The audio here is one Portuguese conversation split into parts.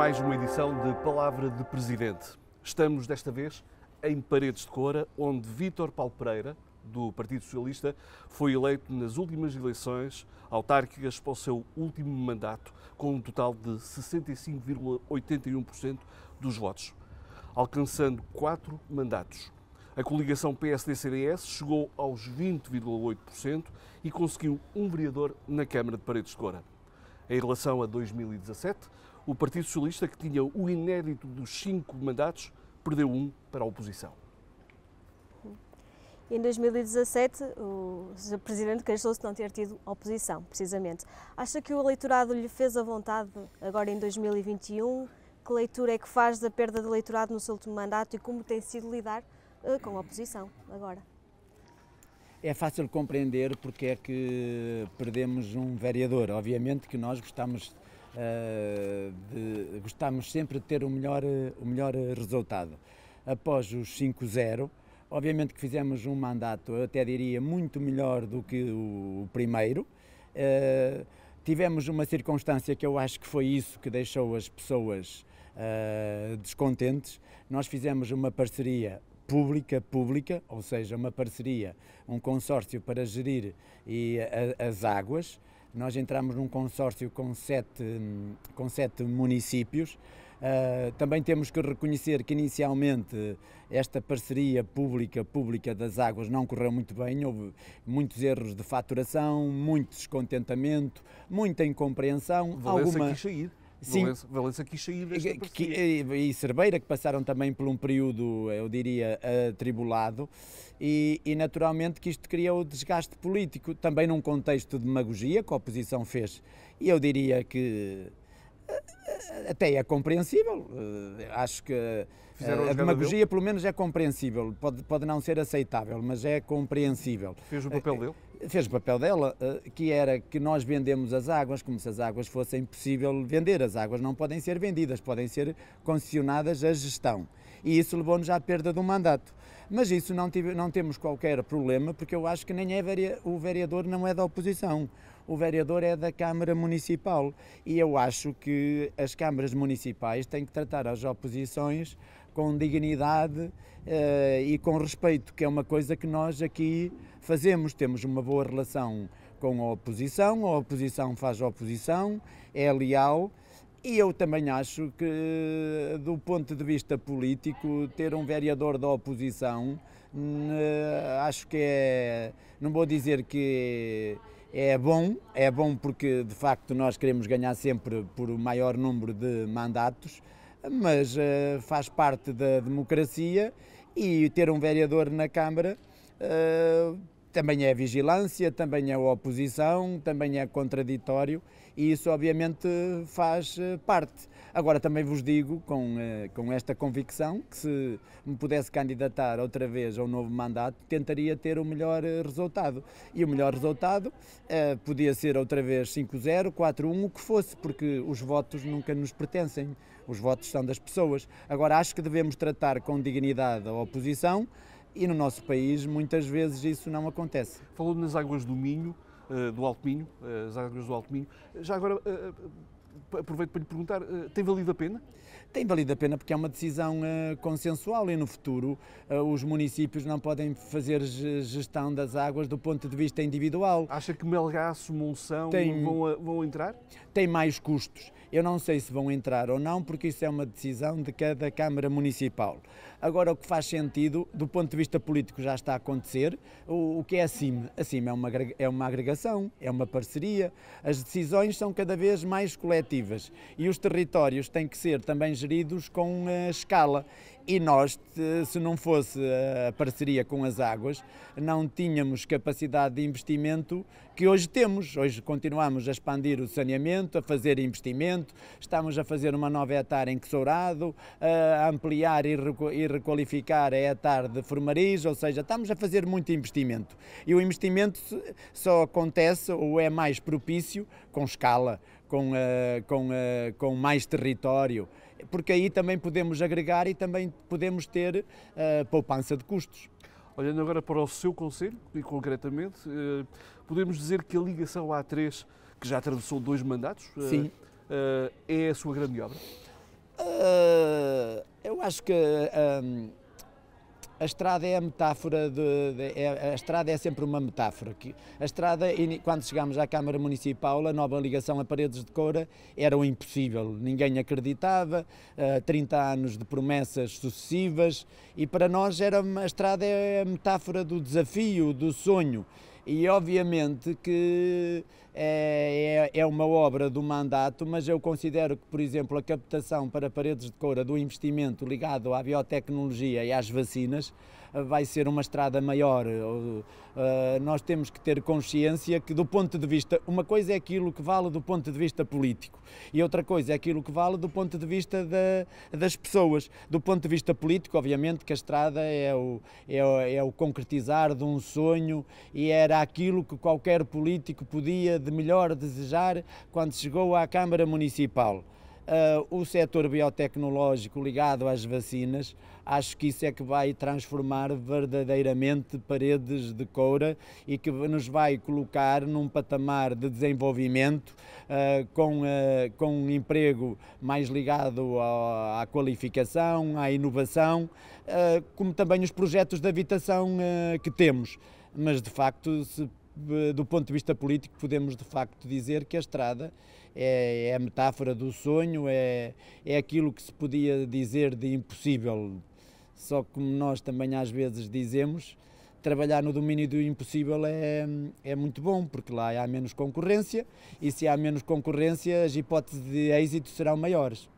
mais uma edição de Palavra de Presidente. Estamos desta vez em Paredes de Coura, onde Vítor Paulo Pereira, do Partido Socialista, foi eleito nas últimas eleições autárquicas para o seu último mandato, com um total de 65,81% dos votos, alcançando quatro mandatos. A coligação PSD-CDS chegou aos 20,8% e conseguiu um vereador na Câmara de Paredes de Coura. Em relação a 2017, o Partido Socialista, que tinha o inédito dos cinco mandatos, perdeu um para a oposição. Em 2017, o Presidente queixou-se de não ter tido oposição, precisamente. Acha que o eleitorado lhe fez a vontade agora em 2021? Que leitura é que faz da perda de eleitorado no seu último mandato e como tem sido lidar eh, com a oposição agora? É fácil compreender porque é que perdemos um vereador. Obviamente que nós gostamos eh, de, gostamos sempre de ter o melhor, o melhor resultado. Após os 5-0, obviamente que fizemos um mandato, eu até diria, muito melhor do que o, primeiro. Uh, tivemos uma circunstância que eu acho que foi isso que deixou as pessoas uh, descontentes. Nós fizemos uma parceria pública-pública, ou seja, uma parceria, um consórcio para gerir e, a, as águas nós entramos num consórcio com sete, com sete municípios. Uh, também temos que reconhecer que inicialmente esta parceria pública-pública das águas não correu muito bem, houve muitos erros de faturação, muito descontentamento, muita incompreensão. Valência alguma... quis sair. Sim. Valença, Valença quis sair que, eh, E Cerveira, que passaram também por um período, eu diria, atribulado, e, e naturalmente que isto cria o desgaste político, também num contexto de demagogia que a oposição fez. E eu diria que eh, eh, até é compreensível. Acho que a demagogia, pelo menos, é compreensível. Pode, pode não ser aceitável, mas é compreensível. Fez o papel dele? fez o papel dela, eh, que era que nós vendemos as águas como se as águas fossem possível vender. As águas não podem ser vendidas, podem ser concessionadas à gestão. E isso levou-nos à perda do mandato. Mas isso não, tive, não temos qualquer problema, porque eu acho que nem é o vereador não é da oposição. O vereador é da Câmara Municipal e eu acho que as câmaras municipais têm que tratar as oposições com dignidade eh, e com respeito, que é uma coisa que nós aqui fazemos, temos uma boa relação com a oposição, a oposição faz a oposição, é leal. E eu também acho que, do ponto de vista político, ter um vereador da oposição, acho que é. Não vou dizer que é bom, é bom porque de facto nós queremos ganhar sempre por o maior número de mandatos, mas eh, faz parte da democracia e ter um vereador na Câmara eh, também é vigilância, também é oposição, também é contraditório e isso obviamente faz eh, parte. Agora também vos digo com, eh, com esta convicção que se me pudesse candidatar outra vez a um novo mandato, tentaria ter o melhor eh, resultado. E o melhor resultado eh, podia ser outra vez 5-0, 4-1, o que fosse, porque os votos nunca nos pertencem, os votos são das pessoas. Agora acho que devemos tratar com dignidade a oposição e no nosso país, muitas vezes, isso não acontece. Falou nas águas do Minho, eh, do Alto Minho, eh, as águas do Alto Minho. Já agora, eh, aproveito para lhe perguntar, tem valido a pena? Tem valido a pena porque é uma decisão consensual e no futuro os municípios não podem fazer gestão das águas do ponto de vista individual. Acha que Melgaço, Monção tem, vão, vão entrar? Tem mais custos eu não sei se vão entrar ou não, porque isso é uma decisão de cada Câmara Municipal. Agora, o que faz sentido, do ponto de vista político, já está a acontecer. O, o que é a CIM? A CIM é uma, é uma agregação, é uma parceria. As decisões são cada vez mais coletivas e os territórios têm que ser também geridos com eh, escala e nós, se não fosse a parceria com as águas, não tínhamos capacidade de investimento que hoje temos. Hoje continuamos a expandir o saneamento, a fazer investimento, estamos a fazer uma nova etar em Quesourado, a ampliar e requalificar a etar de Formariz, ou seja, estamos a fazer muito investimento. E o investimento só acontece ou é mais propício com escala, com, com, com mais território, porque aí também podemos agregar e também podemos ter uh, poupança de custos. Olhando agora para o seu conselho, e concretamente, uh, podemos dizer que a ligação A3, que já atravessou dois mandatos, uh, é a sua grande obra? eu acho que a estrada é a metáfora, de, de, é, a estrada é sempre uma metáfora. A estrada, quando chegámos à Câmara Municipal, a nova ligação a Paredes de Coura era o impossível, ninguém acreditava, 30 eh, anos de promessas sucessivas e para nós era uma, a estrada é a metáfora do desafio, do sonho. E obviamente que eh, é, é, uma obra do mandato, mas eu considero que, por exemplo, a captação para paredes de coura do investimento ligado à biotecnologia e às vacinas vai ser uma estrada maior. Eh, eh, nós temos que ter consciência que, do ponto de vista, uma coisa é aquilo que vale do ponto de vista político e outra coisa é aquilo que vale do ponto de vista da, das pessoas. Do ponto de vista político, obviamente que a estrada é o, é o, é o concretizar de um sonho e era aquilo que qualquer político podia de melhor desejar quando chegou à Câmara Municipal. Uh, o setor biotecnológico ligado às vacinas acho que isso é que vai transformar verdadeiramente paredes de coura e que nos vai colocar num patamar de desenvolvimento uh, com, uh, com um emprego mais ligado à, à qualificação, à inovação, uh, como também os projetos de habitação que temos. Mas, de facto, se do ponto de vista político, podemos de facto dizer que a estrada é, é a metáfora do sonho, é, é aquilo que se podia dizer de impossível só que, como nós também às vezes dizemos, trabalhar no domínio do impossível é, é muito bom, porque lá há menos concorrência e se há menos concorrência, as hipóteses de êxito serão maiores.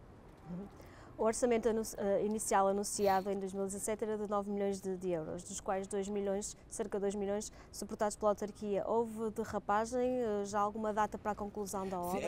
O orçamento eh, inicial anunciado em 2017 era de 9 milhões de, de, euros, dos quais 2 milhões, cerca de 2 milhões, suportados pela autarquia. Houve derrapagem? Eh, já alguma data para a conclusão da obra? Sim,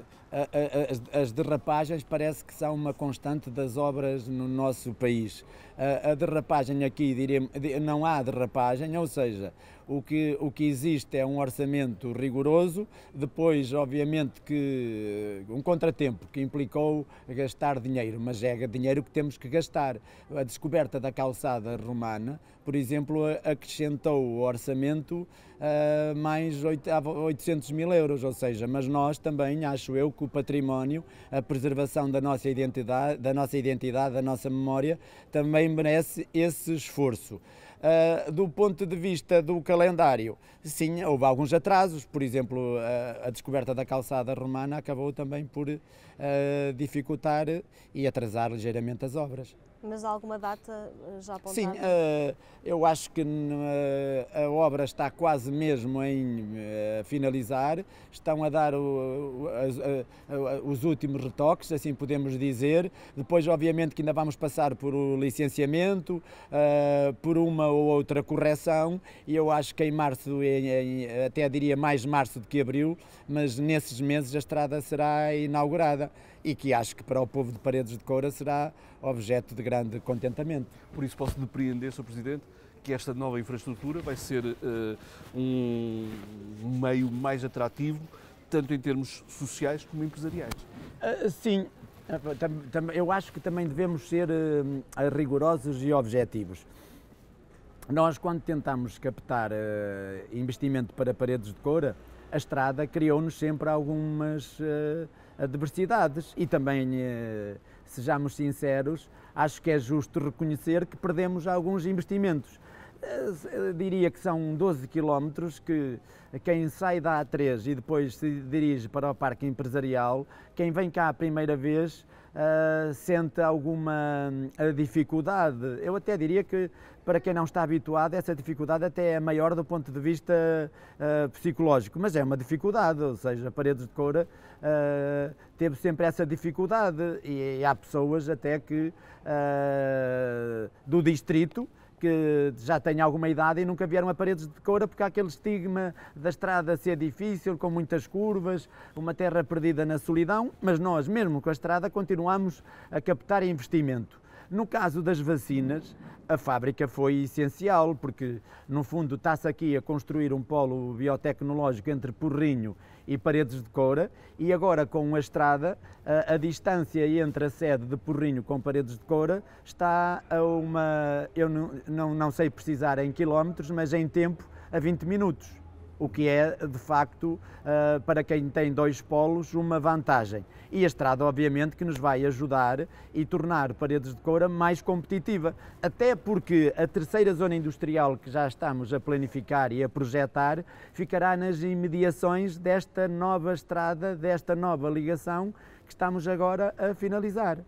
uh, eh, as, as, derrapagens parece que são uma constante das obras no nosso país. Uh, a derrapagem aqui, diria, não há derrapagem, ou seja, o que, o que existe é um orçamento rigoroso, depois, obviamente, que um contratempo que implicou gastar dinheiro, mas é dinheiro que temos que gastar. A descoberta da calçada romana, por exemplo, acrescentou o orçamento uh, mais 800 ah, mil euros, ou seja, mas nós também, acho eu, que o património, a preservação da nossa identidade, da nossa identidade, da nossa memória, também merece esse esforço. Uh, do ponto de vista do calendário, sim, houve alguns atrasos, por exemplo, a, ah, a descoberta da calçada romana acabou também por uh, dificultar e atrasar ligeiramente as obras. Mas alguma data eh, já apontada? Sim, uh, eu acho que uh, a obra está quase mesmo em uh, finalizar. Estão a dar o, o, os últimos retoques, assim podemos dizer. Depois, obviamente, que ainda vamos passar por o licenciamento, por uma ou outra correção. E eu acho que em março, em, em, até diria mais março do que abril, mas nesses meses a estrada será inaugurada e que acho que para o povo de Paredes de Coura será objeto de grande contentamento. Por isso posso depreender, Sr. Presidente, que esta nova infraestrutura vai ser uh, um meio mais atrativo, tanto em termos sociais como empresariais. Uh, sim, ah, eu acho que também devemos ser uh, rigorosos e objetivos. Nós, quando tentámos captar eh, investimento para Paredes de Coura, a estrada criou-nos sempre algumas adversidades e também, eh, sejamos sinceros, acho que é justo reconhecer que perdemos alguns investimentos eu diria que são 12 quilómetros que quem sai da A3 e depois se dirige para o Parque Empresarial, quem vem cá a primeira vez uh, sente alguma hum, dificuldade. Eu até diria que para quem não está habituado, essa dificuldade até é maior do ponto de vista uh, psicológico, mas é uma dificuldade, ou seja, a Paredes de Coura uh, teve sempre essa dificuldade e, e há pessoas até que do distrito que já têm alguma idade e nunca vieram a paredes de coura porque há aquele estigma da estrada ser difícil, com muitas curvas, uma terra perdida na solidão, mas nós, mesmo com a estrada, continuamos a captar investimento. No caso das vacinas, a fábrica foi essencial, porque no fundo está-se aqui a construir um polo biotecnológico entre Porrinho e Paredes de Coura, e agora com a estrada, a, a distância entre a sede de Porrinho com Paredes de Coura está a uma, eu não, não, não sei precisar em quilómetros, mas em tempo, a 20 minutos o que é de facto eh, para quem tem dois polos uma vantagem. E a estrada, obviamente, que nos vai ajudar e tornar Paredes de Coura mais competitiva, até porque a terceira zona industrial que já estamos a planificar e a projetar ficará nas imediações desta nova estrada, desta nova ligação que estamos agora a finalizar.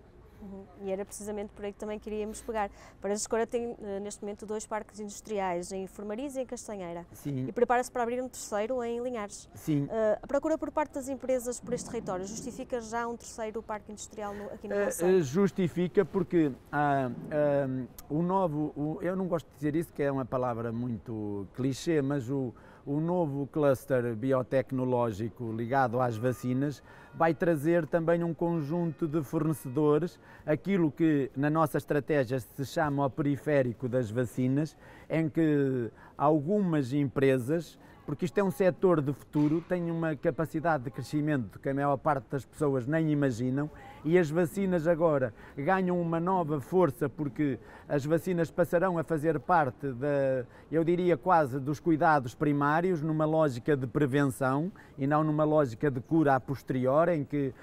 Uhum. E era precisamente por aí que também queríamos pegar. para de Escora tem, eh, neste momento, dois parques industriais, em Formariz e em Castanheira. Sim. E prepara-se para abrir um terceiro em Linhares. Sim. Uh, a procura por parte das empresas por este território justifica já um terceiro parque industrial no, aqui no Conselho? Uh, justifica porque há, ah, um, ah, o novo... O, eu não gosto de dizer isso, que é uma palavra muito clichê, mas o o novo cluster biotecnológico ligado às vacinas vai trazer também um conjunto de fornecedores, aquilo que na nossa estratégia se chama o periférico das vacinas, em que algumas empresas porque isto é um setor de futuro, tem uma capacidade de crescimento que a maior parte das pessoas nem imaginam e as vacinas agora ganham uma nova força porque as vacinas passarão a fazer parte da, eu diria quase dos cuidados primários numa lógica de prevenção e não numa lógica de cura a posterior em que uh,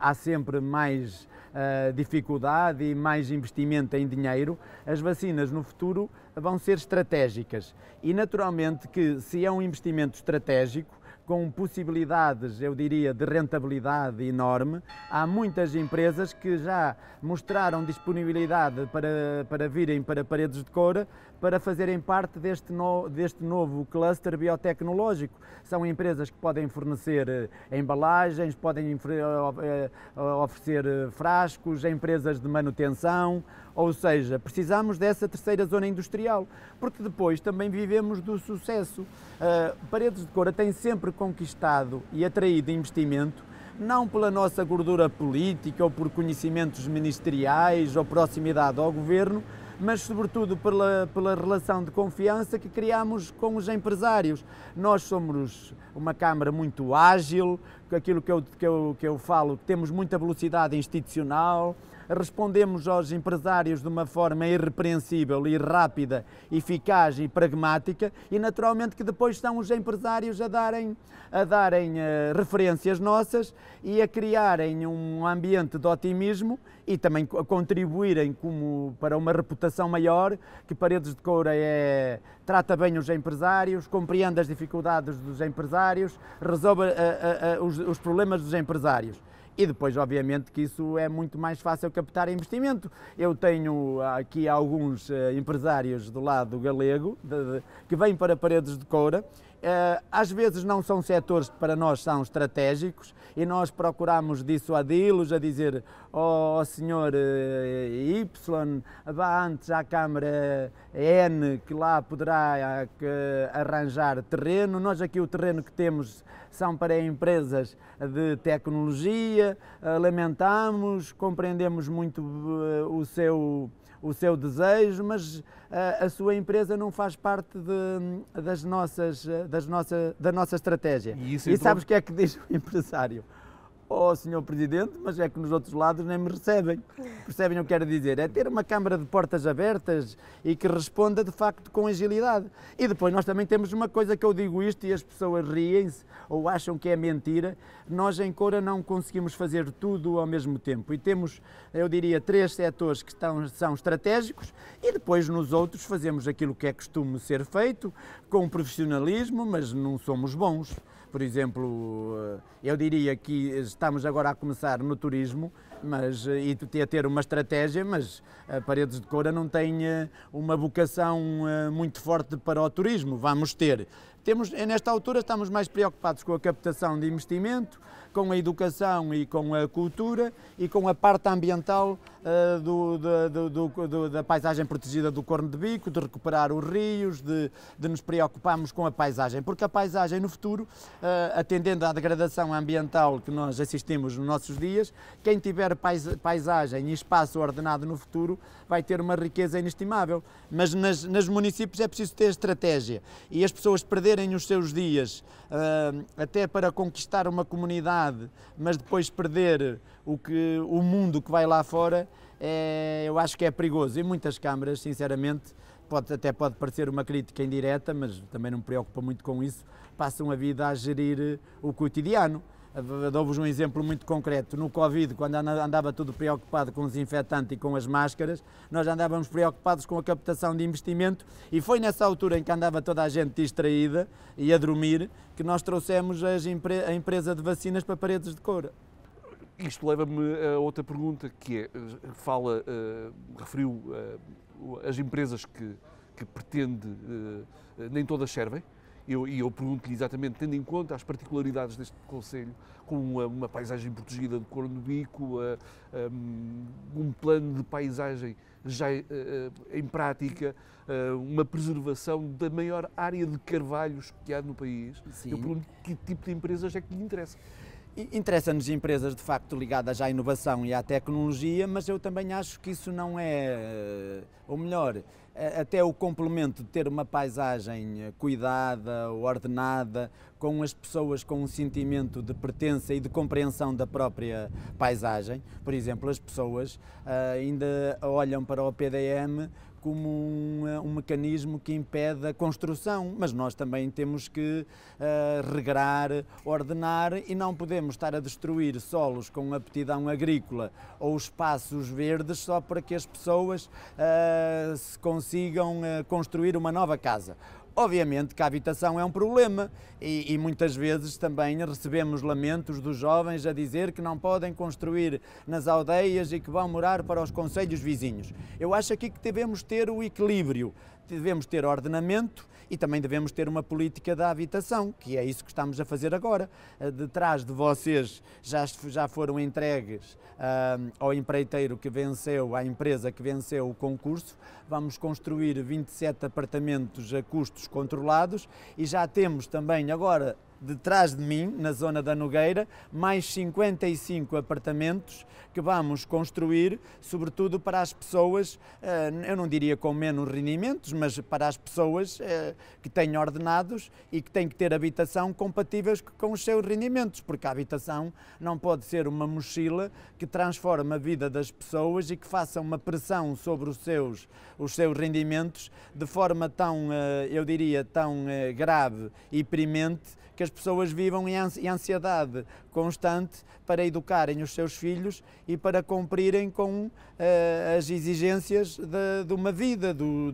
há sempre mais uh, dificuldade e mais investimento em dinheiro. As vacinas no futuro vão ser estratégicas e naturalmente que se é um investimento estratégico com possibilidades, eu diria, de rentabilidade enorme. Há muitas empresas que já mostraram disponibilidade para, para virem para paredes de cor, para fazerem parte deste, no, deste novo cluster biotecnológico. São empresas que podem fornecer eh, embalagens, podem eh, eh, oferecer frascos, empresas de manutenção, ou seja, precisamos dessa terceira zona industrial, porque depois também vivemos do sucesso. Uh, Paredes de Coura tem sempre conquistado e atraído investimento não pela nossa gordura política ou por conhecimentos ministeriais ou proximidade ao governo, mas sobretudo pela, pela relação de confiança que criamos com os empresários. Nós somos uma Câmara muito ágil, aquilo que eu, que eu, que eu falo, temos muita velocidade institucional, respondemos aos empresários de uma forma irrepreensível e rápida, eficaz e pragmática e naturalmente que depois são os empresários a darem, a darem uh, referências nossas e a criarem um ambiente de otimismo e também a contribuírem como para uma reputação maior, que Paredes de Coura é, trata bem os empresários, compreende as dificuldades dos empresários, resolve uh, uh, os, os problemas dos empresários. E depois, obviamente, que isso é muito mais fácil captar investimento. Eu tenho ah, aqui alguns ah, empresários do lado galego de, de, que vêm para Paredes de Coura eh, às vezes não são setores que para nós são estratégicos e nós procuramos dissuadi-los a dizer ao oh, oh, senhor eh, Y, vá antes à Câmara eh, N, que lá poderá arranjar terreno. Nós aqui o terreno que temos são para empresas de tecnologia, lamentamos, compreendemos muito o seu o seu desejo, mas a, ah, a sua empresa não faz parte de, das nossas, ah, das nossa, da nossa estratégia. E, isso e sabes o que é que diz o empresário? oh senhor presidente, mas é que nos outros lados nem me recebem. Percebem o que quero dizer? É ter uma Câmara de portas abertas e que responda de facto com agilidade. E depois nós também temos uma coisa que eu digo isto e as pessoas riem-se ou acham que é mentira. Nós em Coura não conseguimos fazer tudo ao mesmo tempo e temos, eu diria, três setores que estão, são estratégicos e depois nos outros fazemos aquilo que é costume ser feito, com profissionalismo, mas não somos bons. Por exemplo, eh, eu diria que estamos agora a começar no turismo mas, eh, e a ter uma estratégia, mas a Paredes de Coura não tem eh, uma vocação muito forte para o turismo. Vamos ter. Temos, nesta altura estamos mais preocupados com a captação de investimento, com a educação e com a cultura e com a parte ambiental uh, do, do, do, da paisagem protegida do Corno de Bico, de recuperar os rios, de, de nos preocuparmos com a paisagem, porque a paisagem no futuro, uh, atendendo à degradação ambiental que nós assistimos nos nossos dias, quem tiver pais, paisagem e espaço ordenado no futuro vai ter uma riqueza inestimável. Mas nas, nos municípios é preciso ter estratégia e as pessoas perderem os seus dias uh, até para conquistar uma comunidade, mas depois perder o, que, o mundo que vai lá fora, é, eu acho que é perigoso. E muitas câmaras, sinceramente, pode, até pode parecer uma crítica indireta, mas também não me preocupa muito com isso, passam a vida a gerir eh, o cotidiano. Eh, dou-vos um exemplo muito concreto. No Covid, quando andava tudo preocupado com o desinfetante e com as máscaras, nós andávamos preocupados com a captação de investimento e foi nessa altura em que andava toda a gente distraída e a dormir que nós trouxemos a empresa de vacinas para paredes de couro. Isto leva-me a outra pergunta, que é, eh, fala, uh, referiu uh, as empresas que, que pretende, uh, nem todas servem, e eu, eu pergunto-lhe exatamente, tendo em conta as particularidades deste Conselho, com uma, uma paisagem protegida de cor uh, um, um plano de paisagem já uh, em prática, uh, uma preservação da maior área de carvalhos que há no país, Sim. eu pergunto que tipo de empresas é que lhe interessa. Interessa-nos empresas de facto ligadas à inovação e à tecnologia, mas eu também acho que isso não é, eh, ou melhor, eh, até o complemento de ter uma paisagem eh, cuidada, ordenada, com as pessoas com um sentimento de pertença e de compreensão da própria paisagem. Por exemplo, as pessoas ainda olham para o PDM como um, eh, um, mecanismo que impede a construção, mas nós também temos que uh, regrar, ordenar e não podemos estar a destruir solos com aptidão agrícola ou espaços verdes só para que as pessoas uh, se consigam uh, construir uma nova casa. Obviamente que a habitação é um problema e, e, muitas vezes também recebemos lamentos dos jovens a dizer que não podem construir nas aldeias e que vão morar para os conselhos vizinhos. Eu acho aqui que devemos ter o equilíbrio, devemos ter ordenamento, e também devemos ter uma política da habitação, que é isso que estamos a fazer agora. Eh, detrás de vocês já, já foram entregues uh, ao empreiteiro que venceu, à empresa que venceu o concurso. Vamos construir 27 apartamentos a custos controlados e já temos também agora de trás de mim, na zona da Nogueira, mais 55 apartamentos que vamos construir, sobretudo para as pessoas, eh, eu não diria com menos rendimentos, mas para as pessoas eh, que têm ordenados e que têm que ter habitação compatíveis com os seus rendimentos, porque a habitação não pode ser uma mochila que transforma a vida das pessoas e que faça uma pressão sobre os seus, os seus rendimentos de forma tão, eh, eu diria, tão grave e primente que as pessoas vivam em ansiedade constante para educarem os seus filhos e para cumprirem com uh, as exigências de, de uma vida, do,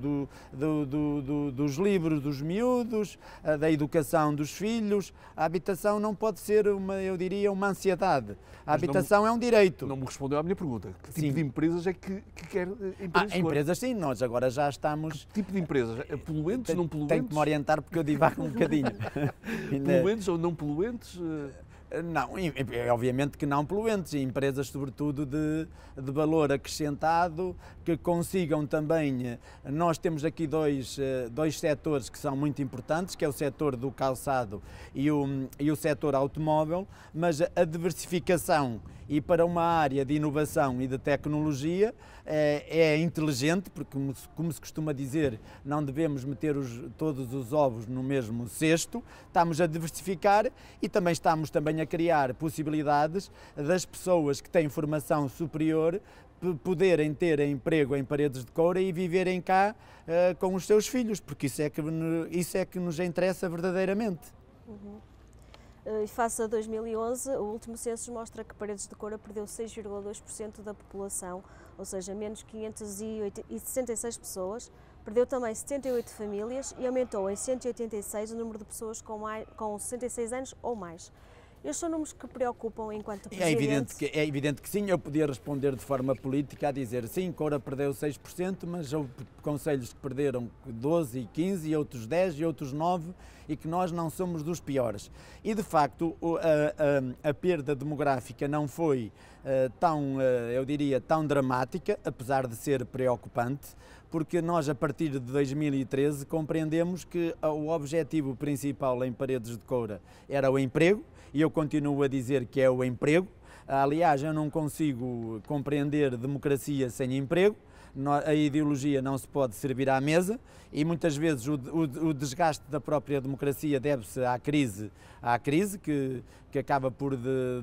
do, do, dos livros dos miúdos, uh, da educação dos filhos. A habitação não pode ser, uma, eu diria, uma ansiedade. A Mas habitação me, é um direito. Não me respondeu à minha pergunta. Que tipo sim. de empresas é que, que quer eh, empresas? Ah, empresas sim, nós agora já estamos... Que tipo de empresas? Poluentes, tem, não poluentes? Tenho que me orientar porque eu divago um bocadinho. poluentes ou não poluentes? Não, obviamente que não poluentes, empresas sobretudo de, de valor acrescentado, que consigam também, eh, nós temos aqui dois, eh, dois setores que são muito importantes, que é o setor do calçado e o, e o setor automóvel, mas a diversificação e para uma área de inovação e de tecnologia é, é inteligente, porque como, como se, costuma dizer, não devemos meter os, todos os ovos no mesmo cesto, estamos a diversificar e também estamos também a criar possibilidades das pessoas que têm formação superior poderem ter emprego em paredes de coura e viverem cá uh, com os seus filhos, porque isso é que, isso é que nos interessa verdadeiramente. Uhum. Eh, e face a 2011, o último censo mostra que Paredes de Coura perdeu 6,2% da população, ou seja, menos 566 pessoas, perdeu também 78 famílias e aumentou em 186 o número de pessoas com, mais, com 66 anos ou mais. Estes são números que preocupam enquanto Presidente? É evidente, que, é evidente que sim, eu podia responder de forma política a dizer sim, Cora perdeu 6%, mas houve conselhos que perderam 12 e 15, e outros 10 e outros 9, e que nós não somos dos piores. E de facto a, a, a perda demográfica não foi uh, tão, uh, eu diria, tão dramática, apesar de ser preocupante, porque nós, a partir de 2013, compreendemos que ah, o objetivo principal em Paredes de Coura era o emprego, e eu continuo a dizer que é o emprego. Aliás, eu não consigo compreender democracia sem emprego. A ideologia não se pode servir à mesa e muitas vezes o, o, o desgaste da própria democracia deve-se à crise, à crise que, que acaba por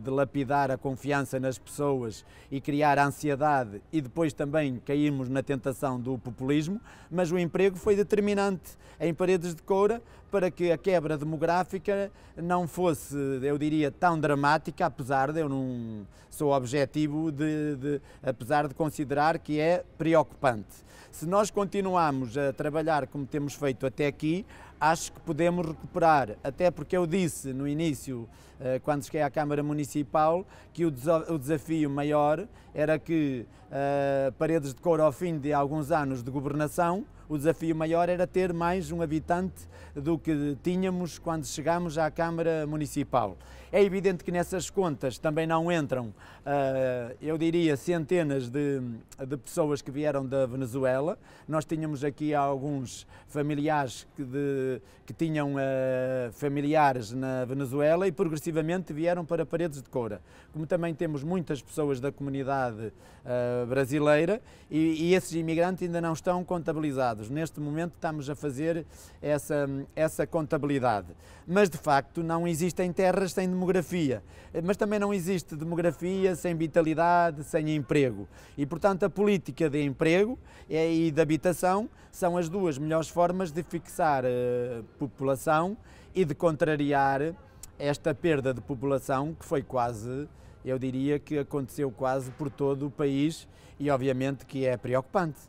dilapidar a confiança nas pessoas e criar ansiedade e depois também caímos na tentação do populismo, mas o emprego foi determinante em Paredes de Coura para que a quebra demográfica não fosse, eu diria, tão dramática, apesar de eu não sou objetivo, de, de apesar de considerar que é preocupante. Se nós continuamos a trabalhar como temos feito até aqui, acho que podemos recuperar, até porque eu disse no início, eh, quando cheguei à Câmara Municipal, que o desafio maior era que eh, paredes de couro ao fim de alguns anos de governação, o desafio maior era ter mais um habitante do que tínhamos quando chegámos à Câmara Municipal. É evidente que nessas contas também não entram, eh, eu diria, centenas de, de pessoas que vieram da Venezuela. Nós tínhamos aqui alguns familiares de que, tinham uh, familiares na Venezuela e progressivamente vieram para Paredes de Coura. Como também temos muitas pessoas da comunidade uh, brasileira e, e, esses imigrantes ainda não estão contabilizados. Neste momento estamos a fazer essa, essa contabilidade. Mas de facto não existem terras sem demografia. Eh, mas também não existe demografia sem vitalidade, sem emprego. E portanto a política de emprego e de habitação são as duas melhores formas de fixar eh, população e de contrariar esta perda de população que foi quase, eu diria que aconteceu quase por todo o país e obviamente que é preocupante.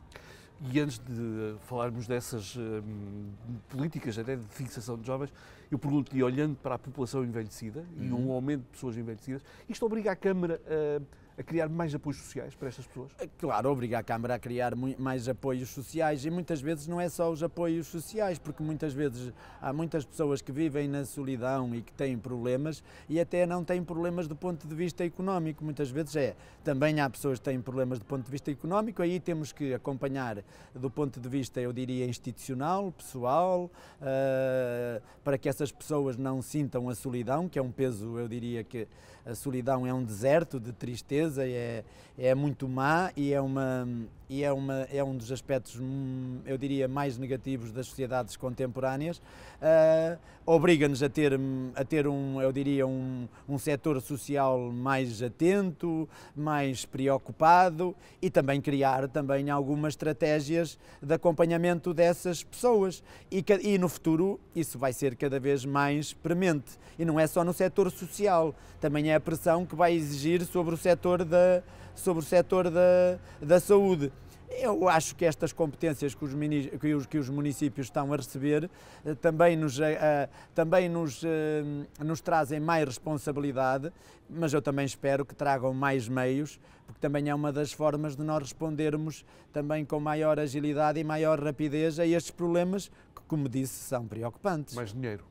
E antes de falarmos dessas hum, políticas até de fixação de jovens, eu pergunto-lhe, olhando para a população envelhecida uhum. e um aumento de pessoas envelhecidas, isto obriga a Câmara a a criar mais apoios sociais para estas pessoas? Eh, claro, obriga a Câmara a criar mais apoios sociais e muitas vezes não é só os apoios sociais, porque muitas vezes há muitas pessoas que vivem na solidão e que têm problemas e até não têm problemas do ponto de vista económico, muitas vezes é. Também há pessoas que têm problemas do ponto de vista económico, aí temos que acompanhar do ponto de vista, eu diria, institucional, pessoal, uh, para que essas pessoas não sintam a solidão, que é um peso, eu diria que a solidão é um deserto de tristeza natureza é, é muito má e é uma, e é, uma, é um dos aspectos, hum, eu diria, mais negativos das sociedades contemporâneas, uh, obriga-nos a ter, hum, a ter um, eu diria, um, um setor social mais atento, mais preocupado e também criar também algumas estratégias de acompanhamento dessas pessoas. E, e no futuro isso vai ser cada vez mais premente. E não é só no setor social, também é a pressão que vai exigir sobre o setor da sobre o setor da, da saúde. Eu acho que estas competências que os, que os, que os municípios estão a receber eh, também, nos, uh, também nos, uh, nos trazem mais responsabilidade, mas eu também espero que tragam mais meios, porque também é uma das formas de nós respondermos também com maior agilidade e maior rapidez a estes problemas que, como disse, são preocupantes. Mais dinheiro.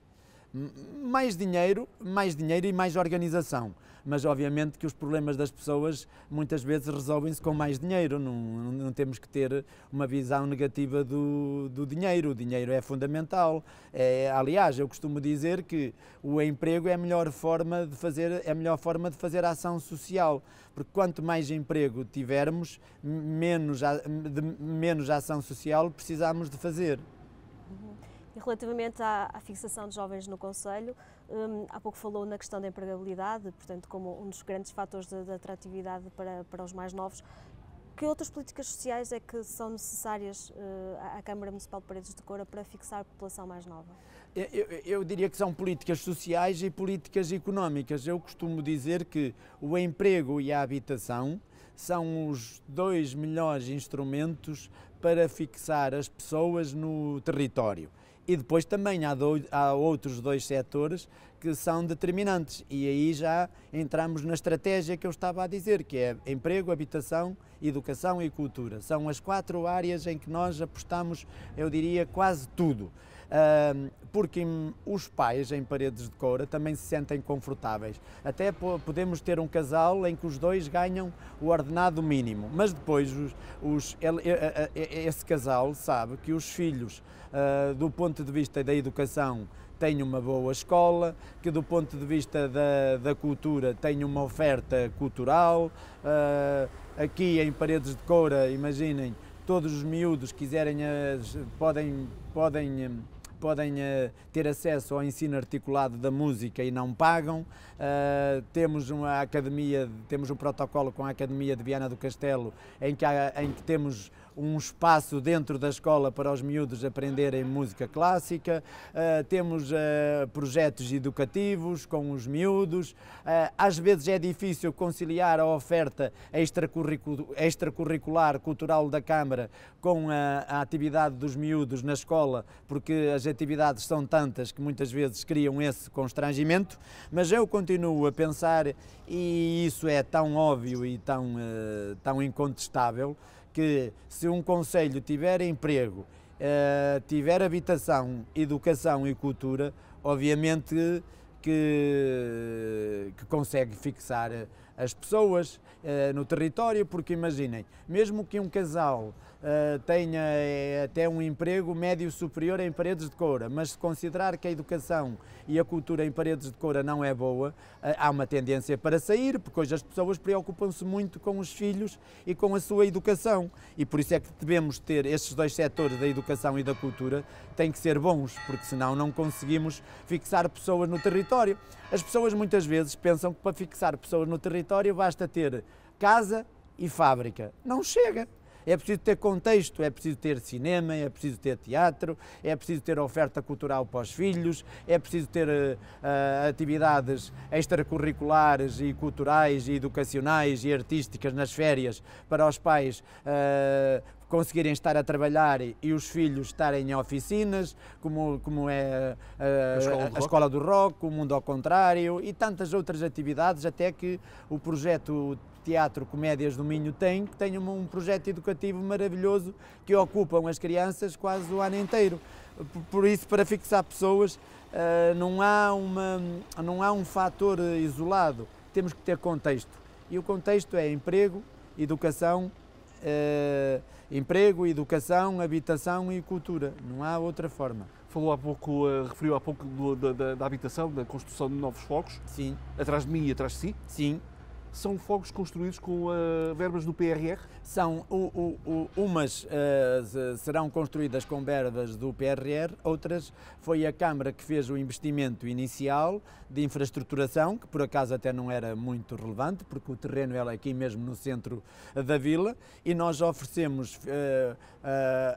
Mais dinheiro, mais dinheiro e mais organização mas obviamente que os problemas das pessoas muitas vezes resolvem-se com mais dinheiro, não, não, temos que ter uma visão negativa do, do dinheiro, o dinheiro é fundamental. É, aliás, eu costumo dizer que o emprego é a melhor forma de fazer, é a melhor forma de fazer ação social, porque quanto mais emprego tivermos, menos, de, menos ação social precisamos de fazer. Uhum. E relativamente à, à fixação de jovens no Conselho, um, há pouco falou na questão da empregabilidade, portanto, como um dos grandes fatores de, de atratividade para, para os mais novos. Que outras políticas sociais é que são necessárias uh, à Câmara Municipal de Paredes de Coura para fixar a população mais nova? Eu, eu, diria que são políticas sociais e políticas económicas. Eu costumo dizer que o emprego e a habitação são os dois melhores instrumentos para fixar as pessoas no território. E depois também há, do, há outros dois setores que são determinantes e aí já entramos na estratégia que eu estava a dizer, que é emprego, habitação, educação e cultura. São as quatro áreas em que nós apostamos, eu diria, quase tudo porque os pais em paredes de coura também se sentem confortáveis. Até podemos ter um casal em que os dois ganham o ordenado mínimo, mas depois os, os, esse casal sabe que os filhos, ah, do ponto de vista da educação, têm uma boa escola, que do ponto de vista da, da cultura têm uma oferta cultural. Ah, aqui em Paredes de Coura, imaginem, todos os miúdos quiserem, podem, podem hum, podem eh, ter acesso ao ensino articulado da música e não pagam. Eh, temos uma academia, temos um protocolo com a Academia de Viana do Castelo em que, há, em que temos um espaço dentro da escola para os miúdos aprenderem música clássica, uh, temos uh, projetos educativos com os miúdos. Uh, às vezes é difícil conciliar a oferta extracurricular, extracurricular cultural da Câmara com a, a, atividade dos miúdos na escola, porque as atividades são tantas que muitas vezes criam esse constrangimento, mas eu continuo a pensar, e isso é tão óbvio e tão, tão incontestável, que se um conselho tiver emprego, eh, tiver habitação, educação e cultura, obviamente que, que consegue fixar as pessoas uh, no território, porque imaginem, mesmo que um casal uh, tenha eh, até um emprego médio superior em paredes de coura, mas se considerar que a educação e a cultura em paredes de coura não é boa, há uma tendência para sair, porque hoje as pessoas preocupam-se muito com os filhos e com a sua educação. E por isso é que devemos ter estes dois setores da educação e da cultura têm que ser bons, porque senão não conseguimos fixar pessoas no território. As pessoas muitas vezes pensam que para fixar pessoas no território território basta ter casa e fábrica. Não chega. É preciso ter contexto, é preciso ter cinema, é preciso ter teatro, é preciso ter oferta cultural para os filhos, é preciso ter uh, atividades extracurriculares e culturais e educacionais e artísticas nas férias para os pais uh, conseguirem estar a trabalhar e os filhos estarem em oficinas, como, como é a, eh, a, escola, do a escola, do Rock, o Mundo ao Contrário e tantas outras atividades, até que o projeto Teatro Comédias do Minho tem, que tem um, um projeto educativo maravilhoso que ocupam as crianças quase o ano inteiro. Por, por isso, para fixar pessoas, uh, não, há uma, não há um fator isolado, temos que ter contexto. E o contexto é emprego, educação, eh, emprego, educação, habitação e cultura. Não há outra forma. Falou há pouco, uh, referiu há pouco do, da, da, da habitação, da construção de novos focos. Sim. Atrás de mim e atrás de si? Sim são fogos construídos com uh, verbas do PRR? São, o, o, o, umas uh, serão construídas com verbas do PRR, outras foi a Câmara que fez o investimento inicial de infraestruturação, que por acaso até não era muito relevante, porque o terreno é aqui mesmo no centro da vila, e nós oferecemos uh,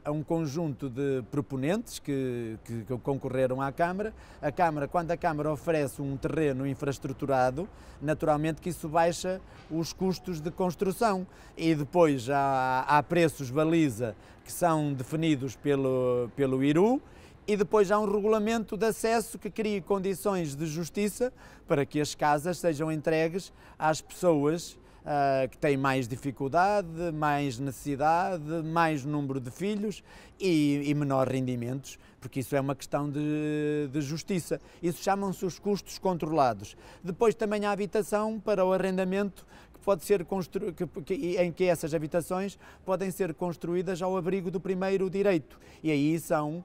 a um conjunto de proponentes que, que, que concorreram à Câmara. A Câmara, quando a Câmara oferece um terreno infraestruturado, naturalmente que isso baixa baixa os custos de construção. E depois há, há preços baliza que são definidos pelo, pelo IRU e depois há um regulamento de acesso que cria condições de justiça para que as casas sejam entregues às pessoas uh, que têm mais dificuldade, mais necessidade, mais número de filhos e, e menor rendimentos porque isso é uma questão de, de justiça. Isso chamam-se os custos controlados. Depois também há habitação para o arrendamento que pode ser constru... que, que, em que essas habitações podem ser construídas ao abrigo do primeiro direito. E aí são uh,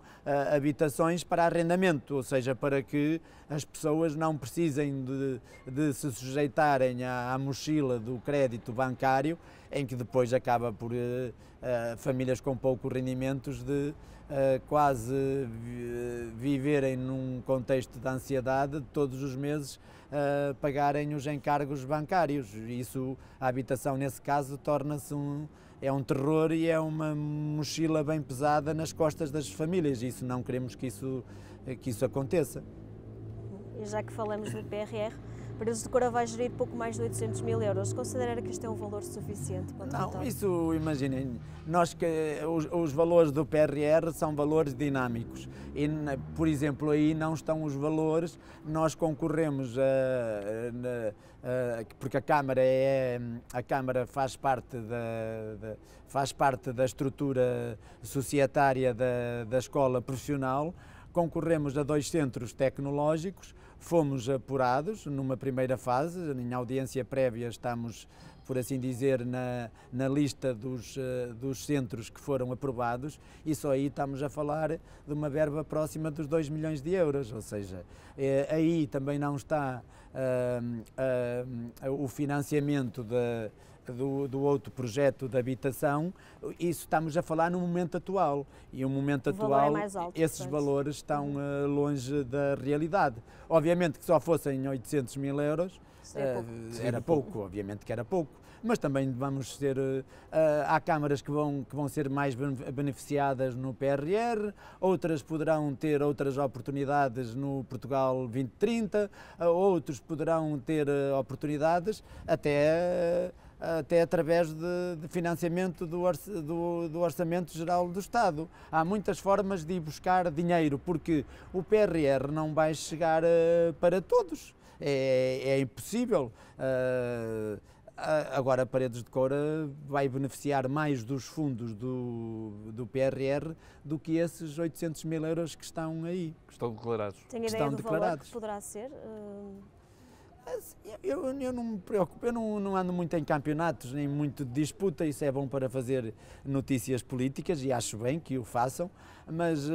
habitações para arrendamento, ou seja, para que as pessoas não precisem de, de se sujeitarem à, à, mochila do crédito bancário, em que depois acaba por uh, uh, famílias com poucos rendimentos de quase eh, viverem num contexto de ansiedade, todos os meses pagarem os encargos bancários. Isso, a habitação nesse caso, torna-se um, é um terror e é uma mochila bem pesada nas costas das famílias. Isso não queremos que isso, que isso aconteça. E já que falamos do PRR, períodos de vai gerir pouco mais de 800 mil euros. Considera que este é um valor suficiente para Não, total? isso imaginem, nós que, os, os, valores do PRR são valores dinâmicos e, por exemplo, aí não estão os valores, nós concorremos, a, a, a, porque a Câmara, é, a Câmara faz, parte da, da faz parte da estrutura societária da, da escola profissional, Concorremos a dois centros tecnológicos, fomos apurados numa primeira fase, em audiência prévia estamos, por assim dizer, na, na lista dos, eh, dos centros que foram aprovados e só aí estamos a falar de uma verba próxima dos 2 milhões de euros, ou seja, é, aí também não está uh, uh, o financiamento de do, do outro projeto de habitação, isso estamos a falar no momento atual. E o momento o é atual, é alto, esses valores estão uh, longe da realidade. Obviamente que só fossem 800 mil euros, é pouco. Uh, era pouco. obviamente que era pouco. Mas também vamos ser. Uh, há câmaras que vão, que vão ser mais beneficiadas no PRR, outras poderão ter outras oportunidades no Portugal 2030, uh, outros poderão ter oportunidades até até através de, de financiamento do, do, do, Orçamento Geral do Estado. Há muitas formas de ir buscar dinheiro, porque o PRR não vai chegar uh, para todos. É, é impossível. Uh, agora Paredes de Coura vai beneficiar mais dos fundos do, do PRR do que esses 800 mil euros que estão aí. Que estão declarados. Tem ideia estão do declarados. valor que poderá ser? Uh... Eu, eu, não me preocupo, eu não, não, ando muito em campeonatos, nem muito de disputa, isso é bom para fazer notícias políticas e acho bem que o façam, mas uh,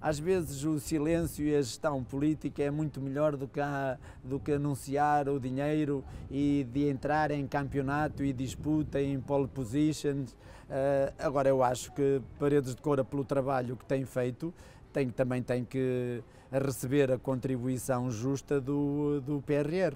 às vezes o silêncio e a gestão política é muito melhor do que, a, do que anunciar o dinheiro e de entrar em campeonato e disputa em pole positions. Uh, agora eu acho que Paredes de Cora, pelo trabalho que tem feito, tem, também tem que receber a contribuição justa do, do PRR.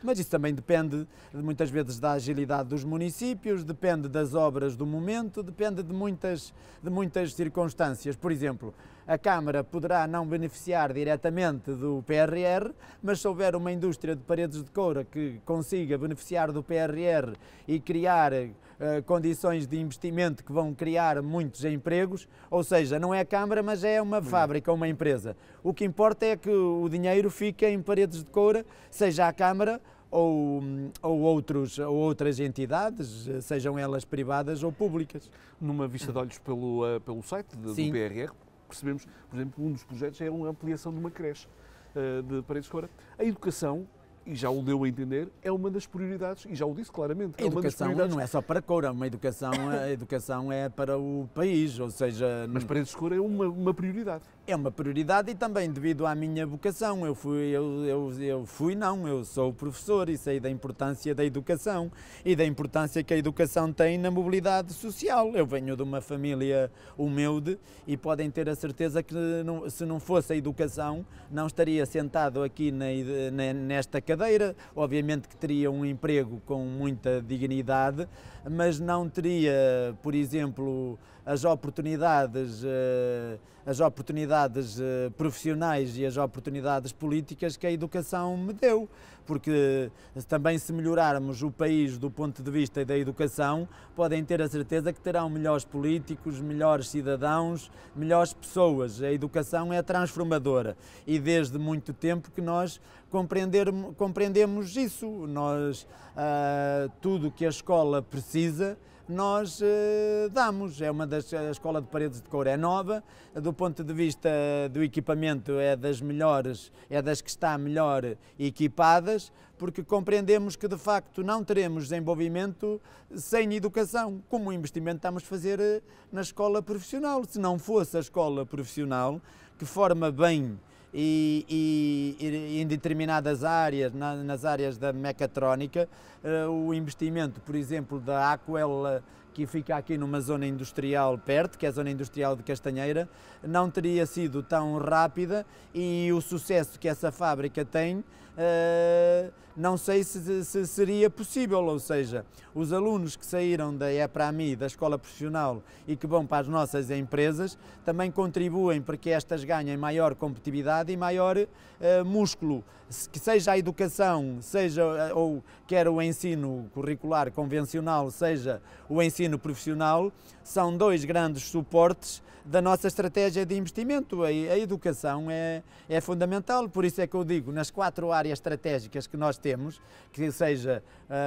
Mas isso também depende, muitas vezes, da agilidade dos municípios, depende das obras do momento, depende de muitas, de muitas circunstâncias. Por exemplo, a Câmara poderá não beneficiar diretamente do PRR, mas se houver uma indústria de paredes de coura que consiga beneficiar do PRR e criar eh, condições de investimento que vão criar muitos empregos, ou seja, não é a Câmara, mas é uma uhum. fábrica, uma empresa. O que importa é que o dinheiro fique em paredes de coura, seja a Câmara ou, ou, outros, ou outras entidades, sejam elas privadas ou públicas. Numa vista de olhos pelo, uh, pelo site de, do PRR, percebemos, por exemplo, um dos projetos é a ampliação de uma creche uh, de paredes de coura. A educação e já o deu a entender, é uma das prioridades, e já o disse claramente. A é educação não é só para Coura, é uma educação, a educação é para o país, ou seja. Mas Paredes Coura é uma, uma prioridade é uma prioridade e também devido à minha vocação. Eu fui, eu, eu, eu fui não, eu sou professor e sei da importância da educação e da importância que a educação tem na mobilidade social. Eu venho de uma família humilde e podem ter a certeza que não, se não fosse a educação não estaria sentado aqui na, na, nesta cadeira. Obviamente que teria um emprego com muita dignidade, mas não teria, por exemplo, as oportunidades, eh, as oportunidades eh, profissionais e as oportunidades políticas que a educação me deu porque eh, também se melhorarmos o país do ponto de vista da educação, podem ter a certeza que terão melhores políticos, melhores cidadãos, melhores pessoas. A educação é transformadora e desde muito tempo que nós compreendemos isso. Nós, uh, tudo que a escola precisa, nós eh, damos. É uma das. A Escola de Paredes de couro é nova, do ponto de vista do equipamento, é das melhores, é das que está melhor equipada porque compreendemos que de facto não teremos desenvolvimento sem educação, como o investimento estamos a fazer eh, na escola profissional. Se não fosse a escola profissional que forma bem e, e, em determinadas áreas, na, nas áreas da mecatrónica, uh, o investimento, por exemplo, da Aquel, eh, que fica aqui numa zona industrial perto, que é a zona industrial de Castanheira, não teria sido tão rápida e o sucesso que essa fábrica tem 呃。não sei se, se, seria possível, ou seja, os alunos que saíram da EPRAMI, da escola profissional e que vão para as nossas empresas, também contribuem para que estas ganhem maior competitividade e maior eh, músculo, que seja a educação, seja eh, ou quer o ensino curricular convencional, seja o ensino profissional, são dois grandes suportes da nossa estratégia de investimento. A, a educação é, é fundamental, por isso é que eu digo, nas quatro áreas estratégicas que nós temos, temos, que seja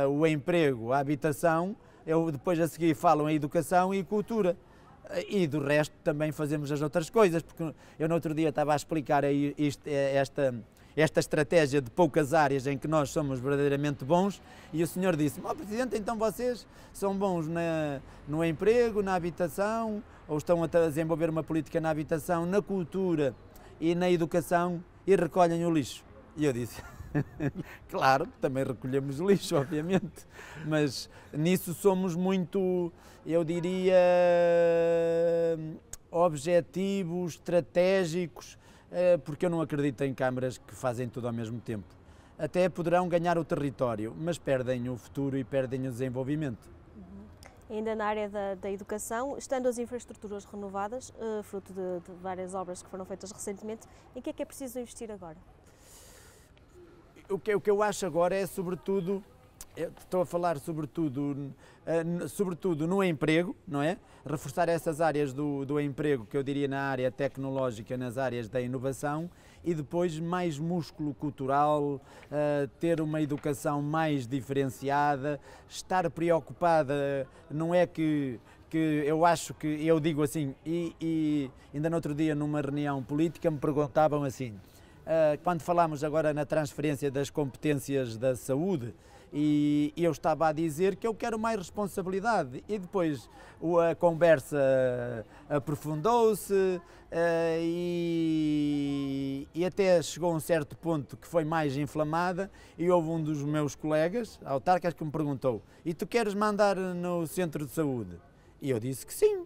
uh, o emprego, a habitação, eu depois a seguir falam em educação e cultura. E do resto também fazemos as outras coisas, porque eu no outro dia estava a explicar isto, eh, esta, esta estratégia de poucas áreas em que nós somos verdadeiramente bons, e o senhor disse: Ó oh, Presidente, então vocês são bons na, no emprego, na habitação, ou estão a desenvolver uma política na habitação, na cultura e na educação e recolhem o lixo. E eu disse: claro, também recolhemos lixo, obviamente, mas nisso somos muito, eu diria, objetivos, estratégicos, eh, porque eu não acredito em câmaras que fazem tudo ao mesmo tempo. Até poderão ganhar o território, mas perdem o futuro e perdem o desenvolvimento uhum. ainda na área da, da, educação, estando as infraestruturas renovadas, uh, fruto de, de, várias obras que foram feitas recentemente, em que é que é preciso investir agora? o que, o que eu acho agora é, sobretudo, estou a falar sobretudo, eh, sobretudo no emprego, não é? Reforçar essas áreas do, do emprego, que eu diria na área tecnológica, nas áreas da inovação, e depois mais músculo cultural, eh, ter uma educação mais diferenciada, estar preocupada, não é que que eu acho que eu digo assim, e, e ainda no outro dia numa reunião política me perguntavam assim, ah, quando falámos agora na transferência das competências da saúde, e eu estava a dizer que eu quero mais responsabilidade. E depois a conversa aprofundou-se ah, e, e, até chegou a um certo ponto que foi mais inflamada. E houve um dos meus colegas, autarcas, que me perguntou: E tu queres mandar no centro de saúde? E eu disse que sim.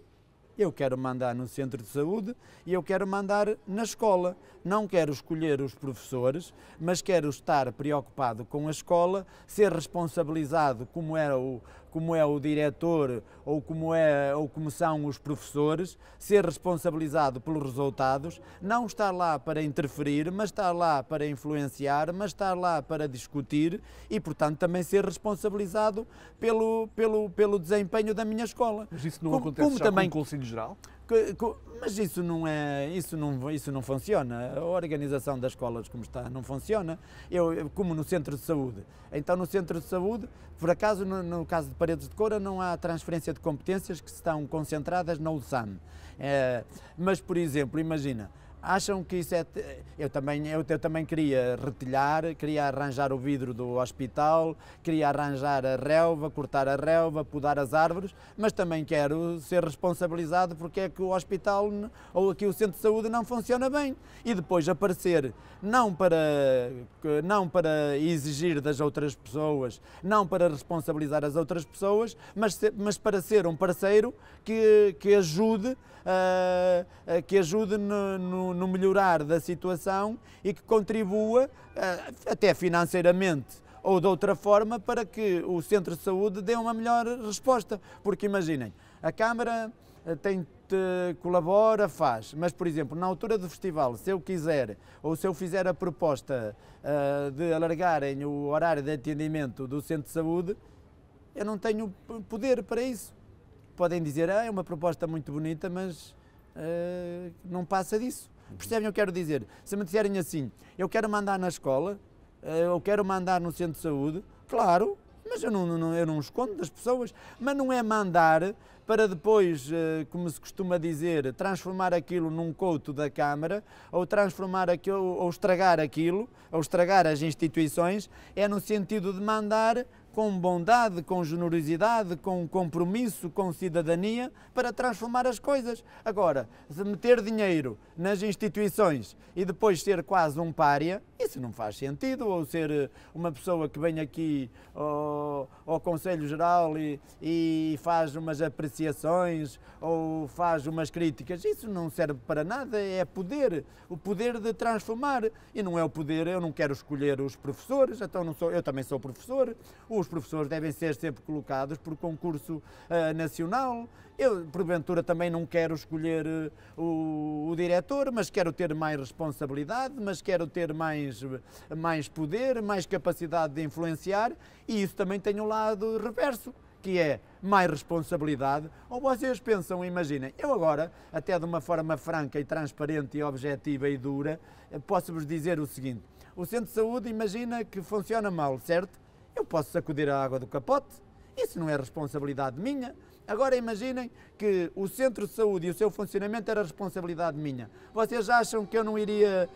Eu quero mandar no centro de saúde e eu quero mandar na escola. Não quero escolher os professores, mas quero estar preocupado com a escola, ser responsabilizado, como era o, como é o diretor ou como, é, ou como são os professores, ser responsabilizado pelos resultados, não estar lá para interferir, mas estar lá para influenciar, mas estar lá para discutir e, portanto, também ser responsabilizado pelo, pelo, pelo desempenho da minha escola. Mas isso não como, acontece como já também, com o Conselho Geral? Mas isso não é, isso não, isso não funciona. A organização das escolas como está não funciona. Eu, como no centro de saúde. Então no centro de saúde, por acaso no, no caso de Paredes de Coura não há transferência de competências que estão concentradas na USAM. É, mas por exemplo, imagina, Acham que isso é. Eu também, eu, eu, também queria retilhar, queria arranjar o vidro do hospital, queria arranjar a relva, cortar a relva, podar as árvores, mas também quero ser responsabilizado porque é que o hospital ou aqui o centro de saúde não funciona bem. E depois aparecer, não para, não para exigir das outras pessoas, não para responsabilizar as outras pessoas, mas, mas para ser um parceiro que, que ajude, uh, que ajude no, no no melhorar da situação e que contribua eh, até financeiramente ou de outra forma para que o centro de saúde dê uma melhor resposta. Porque imaginem, a Câmara eh, tem colabora, faz, mas por exemplo, na altura do festival, se eu quiser ou se eu fizer a proposta uh, de alargarem o horário de atendimento do centro de saúde, eu não tenho poder para isso. Podem dizer, ah, é uma proposta muito bonita, mas uh, não passa disso. Percebem o que eu quero dizer? Se me disserem assim, eu quero mandar na escola, eh, eu quero mandar no centro de saúde, claro, mas eu não, não, eu não escondo das pessoas, mas não é mandar para depois, eh, como se costuma dizer, transformar aquilo num couto da Câmara, ou transformar aquilo, ou estragar aquilo, ou estragar as instituições, é no sentido de mandar com bondade, com generosidade, com compromisso, com cidadania, para transformar as coisas. Agora, meter dinheiro nas instituições e depois ser quase um pária, isso não faz sentido, ou ser eh, uma pessoa que vem aqui ao, ao Conselho Geral e, e faz umas apreciações ou faz umas críticas, isso não serve para nada, é poder, o poder de transformar, e não é o poder, eu não quero escolher os professores, então não sou, eu também sou professor, os os professores devem ser sempre colocados por concurso uh, nacional. Eu, porventura, também não quero escolher uh, o, o diretor, mas quero ter mais responsabilidade, mas quero ter mais, mais poder, mais capacidade de influenciar, e isso também tem um lado reverso que é mais responsabilidade, ou vocês pensam, imaginem, eu agora, até de uma forma franca e transparente e objetiva e dura, eh, posso-vos dizer o seguinte: o centro de saúde, imagina que funciona mal, certo? Eu posso sacudir a água do capote, isso não é responsabilidade minha. Agora imaginem que o centro de saúde e o seu funcionamento era responsabilidade minha. Vocês acham que eu não iria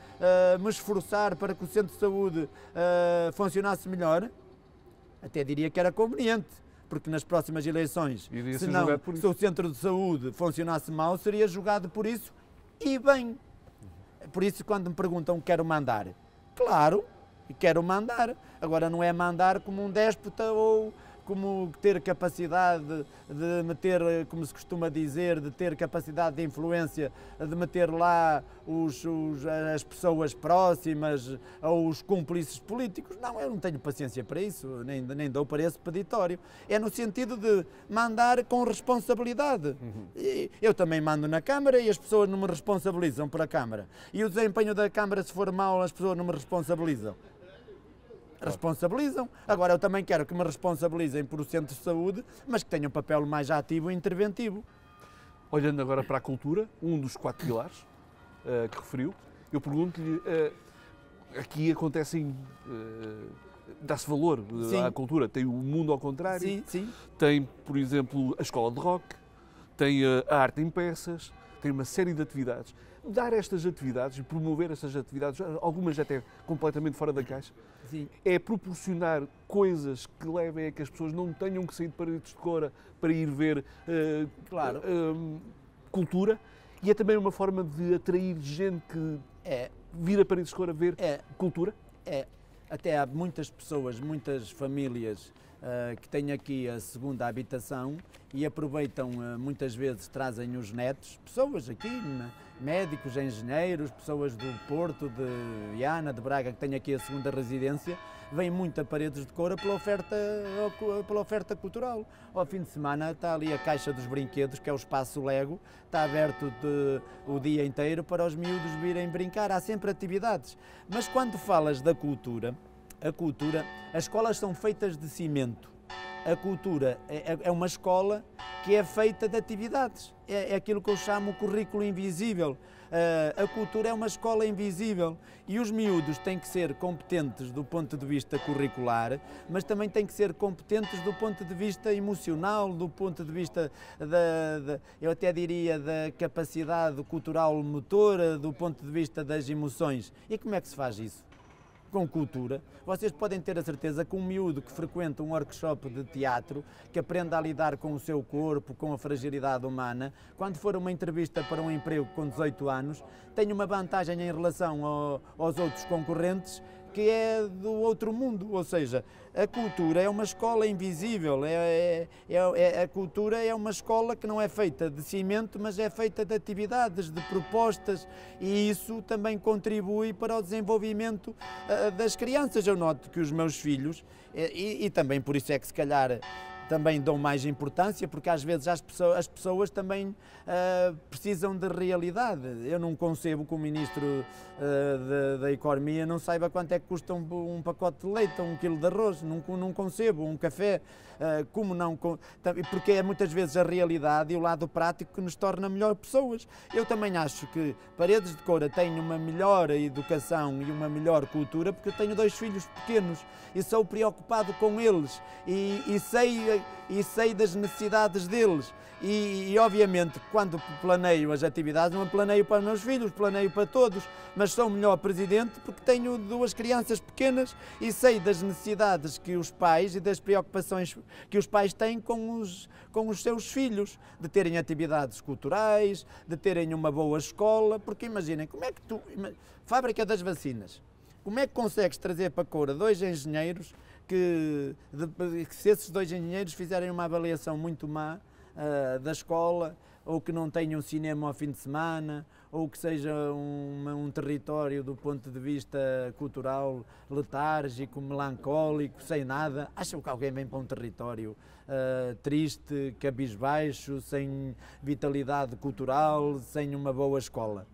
uh, me esforçar para que o centro de saúde uh, funcionasse melhor? Até diria que era conveniente, porque nas próximas eleições, se, não, se o centro de saúde funcionasse mal, seria julgado por isso e bem. Por isso, quando me perguntam quero mandar, claro, quero mandar. Agora, não é mandar como um déspota ou como ter capacidade de meter, como se costuma dizer, de ter capacidade de influência, de meter lá os, os, as pessoas próximas ou os cúmplices políticos. Não, eu não tenho paciência para isso, nem, nem dou para esse peditório. É no sentido de mandar com responsabilidade. Uhum. eu também mando na Câmara e as pessoas não me responsabilizam por a Câmara. E o desempenho da Câmara, se for mau, as pessoas não me responsabilizam responsabilizam. Agora, eu também quero que me responsabilizem por o centro de saúde, mas que tenham um papel mais ativo e interventivo. Olhando agora para a cultura, um dos quatro pilares uh, que referiu, eu pergunto-lhe: uh, aqui acontecem. Uh, Dá-se valor sim. à cultura, tem o mundo ao contrário, sim, sim. tem, por exemplo, a escola de rock, tem a arte em peças, tem uma série de atividades. Dar estas atividades e promover estas atividades, algumas até completamente fora da caixa, Sim. é proporcionar coisas que levem a que as pessoas não tenham que sair de paredes de cora para ir ver uh, claro. Uh, cultura e é também uma forma de atrair gente que é. vir a paredes de cora ver é. cultura. É. Até há muitas pessoas, muitas famílias eh, que têm aqui a segunda habitação e aproveitam, eh, muitas vezes trazem os netos, pessoas aqui, médicos, engenheiros, pessoas do Porto, de Iana, de Braga, que têm aqui a segunda residência, vêm muito a Paredes de Coura pela oferta, eh, pela oferta cultural. Ao fim de semana está ali a Caixa dos Brinquedos, que é o espaço Lego, está aberto de, o dia inteiro para os miúdos virem brincar, há sempre atividades. Mas quando falas da cultura, a cultura. As escolas são feitas de cimento. A cultura é, é, é uma escola que é feita de atividades. É, é aquilo que eu chamo currículo invisível. Ah, a cultura é uma escola invisível e os miúdos têm que ser competentes do ponto de vista curricular, mas também têm que ser competentes do ponto de vista emocional, do ponto de vista, da, da eu até diria, da capacidade cultural motora, do ponto de vista das emoções. E como é que se faz isso? com cultura, vocês podem ter a certeza que um miúdo que frequenta um workshop de teatro, que aprende a lidar com o seu corpo, com a fragilidade humana, quando for uma entrevista para um emprego com 18 anos, tem uma vantagem em relação ao, aos outros concorrentes que é do outro mundo, ou seja, a cultura é uma escola invisível, é, é, é, é, a cultura é uma escola que não é feita de cimento, mas é feita de atividades, de propostas, e isso também contribui para o desenvolvimento uh, das crianças. Eu noto que os meus filhos, eh, e, e também por isso é que se calhar também dão mais importância, porque às vezes as pessoas, as pessoas também uh, precisam de realidade. Eu não concebo que o Ministro uh, de, da Economia não saiba quanto é que custa um, um pacote de leite, um quilo de arroz, não, não concebo, um café, uh, como não... Porque é muitas vezes a realidade e o lado prático que nos torna melhor pessoas. Eu também acho que Paredes de Coura tem uma melhor educação e uma melhor cultura, porque eu tenho dois filhos pequenos e sou preocupado com eles e, e sei e sei das necessidades deles. E, e, obviamente, quando planeio as atividades, não planeio para os meus filhos, planeio para todos, mas sou o melhor presidente porque tenho duas crianças pequenas e sei das necessidades que os pais e das preocupações que os pais têm com os, com os seus filhos, de terem atividades culturais, de terem uma boa escola, porque imaginem, como é que tu. Fábrica das vacinas. Como é que consegues trazer para a Coura dois engenheiros que, de, que se esses dois engenheiros fizerem uma avaliação muito má uh, da escola, ou que não tenham cinema ao fim de semana, ou que seja um, um território do ponto de vista cultural letárgico, melancólico, sem nada, acham que alguém vem para um território uh, triste, cabisbaixo, sem vitalidade cultural, sem uma boa escola?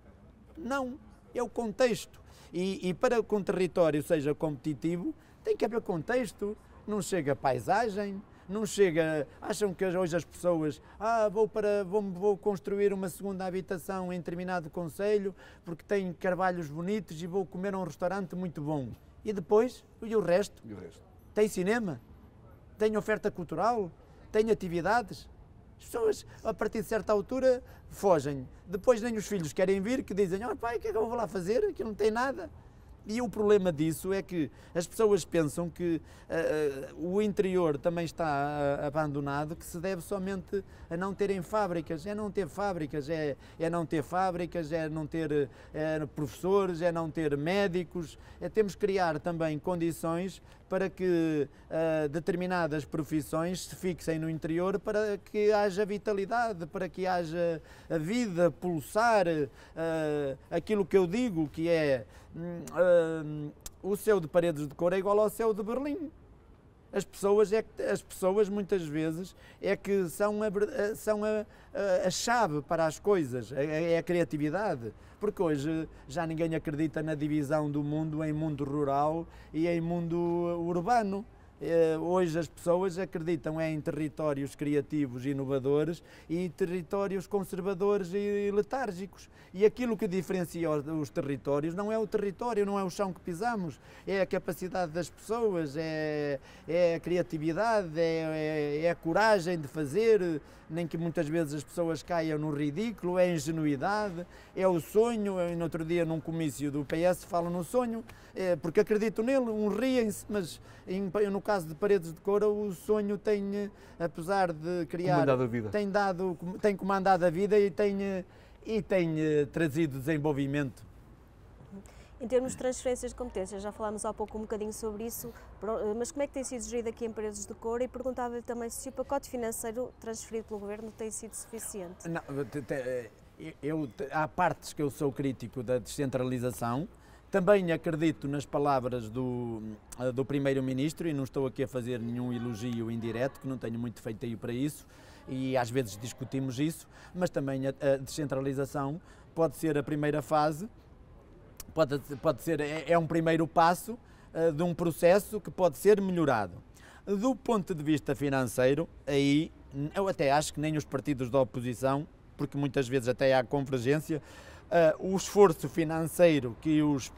Não, é o contexto. E, e para que um território seja competitivo, tem que haver contexto, não chega paisagem, não chega. Acham que hoje as pessoas, ah, vou para, vou, vou construir uma segunda habitação em determinado conselho porque tem carvalhos bonitos e vou comer a um restaurante muito bom. E depois, e o resto? E o resto? Tem cinema? Tem oferta cultural? Tem atividades? As pessoas, a partir de certa altura, fogem. Depois nem os filhos querem vir, que dizem, oh pai, o que é que eu vou lá fazer? Aqui não tem nada. E o problema disso é que as pessoas pensam que uh, o interior também está uh, abandonado, que se deve somente a não terem fábricas. É não ter fábricas, é, é não ter fábricas, é não ter professores, é não ter médicos. É, temos que criar também condições para que uh, determinadas profissões se fixem no interior para que haja vitalidade, para que haja a vida pulsar uh, aquilo que eu digo que é uh, o céu de Paredes de Cor é igual ao céu de Berlim as pessoas, é que, as pessoas muitas vezes é que são, a, eh, são a, a, chave para as coisas, é a, é, é a criatividade. Porque hoje já ninguém acredita na divisão do mundo em mundo rural e em mundo urbano eh, hoje as pessoas acreditam em territórios criativos e inovadores e territórios conservadores e letárgicos. E aquilo que diferencia os territórios não é o território, não é o chão que pisamos, é a capacidade das pessoas, é, é a criatividade, é, é, é a coragem de fazer, nem que muitas vezes as pessoas caiam no ridículo, é a ingenuidade, é o sonho. Eu, no outro dia, num comício do PS, falo no sonho, é, porque acredito nele, um riem-se, mas em, no caso de Paredes de Coura, o sonho tem, eh, apesar de criar. Tem, dado, tem comandado a vida e tem, eh, e tem trazido desenvolvimento em termos de transferências de competências, já falámos há pouco um bocadinho sobre isso, eh, mas como é que tem sido gerido aqui em empresas de couro e perguntava-lhe também se o pacote financeiro transferido pelo Governo tem sido suficiente. Não, eu, eh, há partes que eu sou crítico da descentralização, também acredito nas palavras do, eh, do Primeiro-Ministro e não estou aqui a fazer nenhum elogio indireto, que não tenho muito feiteio para isso, e às vezes discutimos isso, mas também a, a descentralização pode ser a primeira fase Pode, pode ser, é, é um primeiro passo uh, de um processo que pode ser melhorado. Do ponto de vista financeiro, aí eu até acho que nem os partidos da oposição, porque muitas vezes até há convergência, uh, o esforço financeiro que, os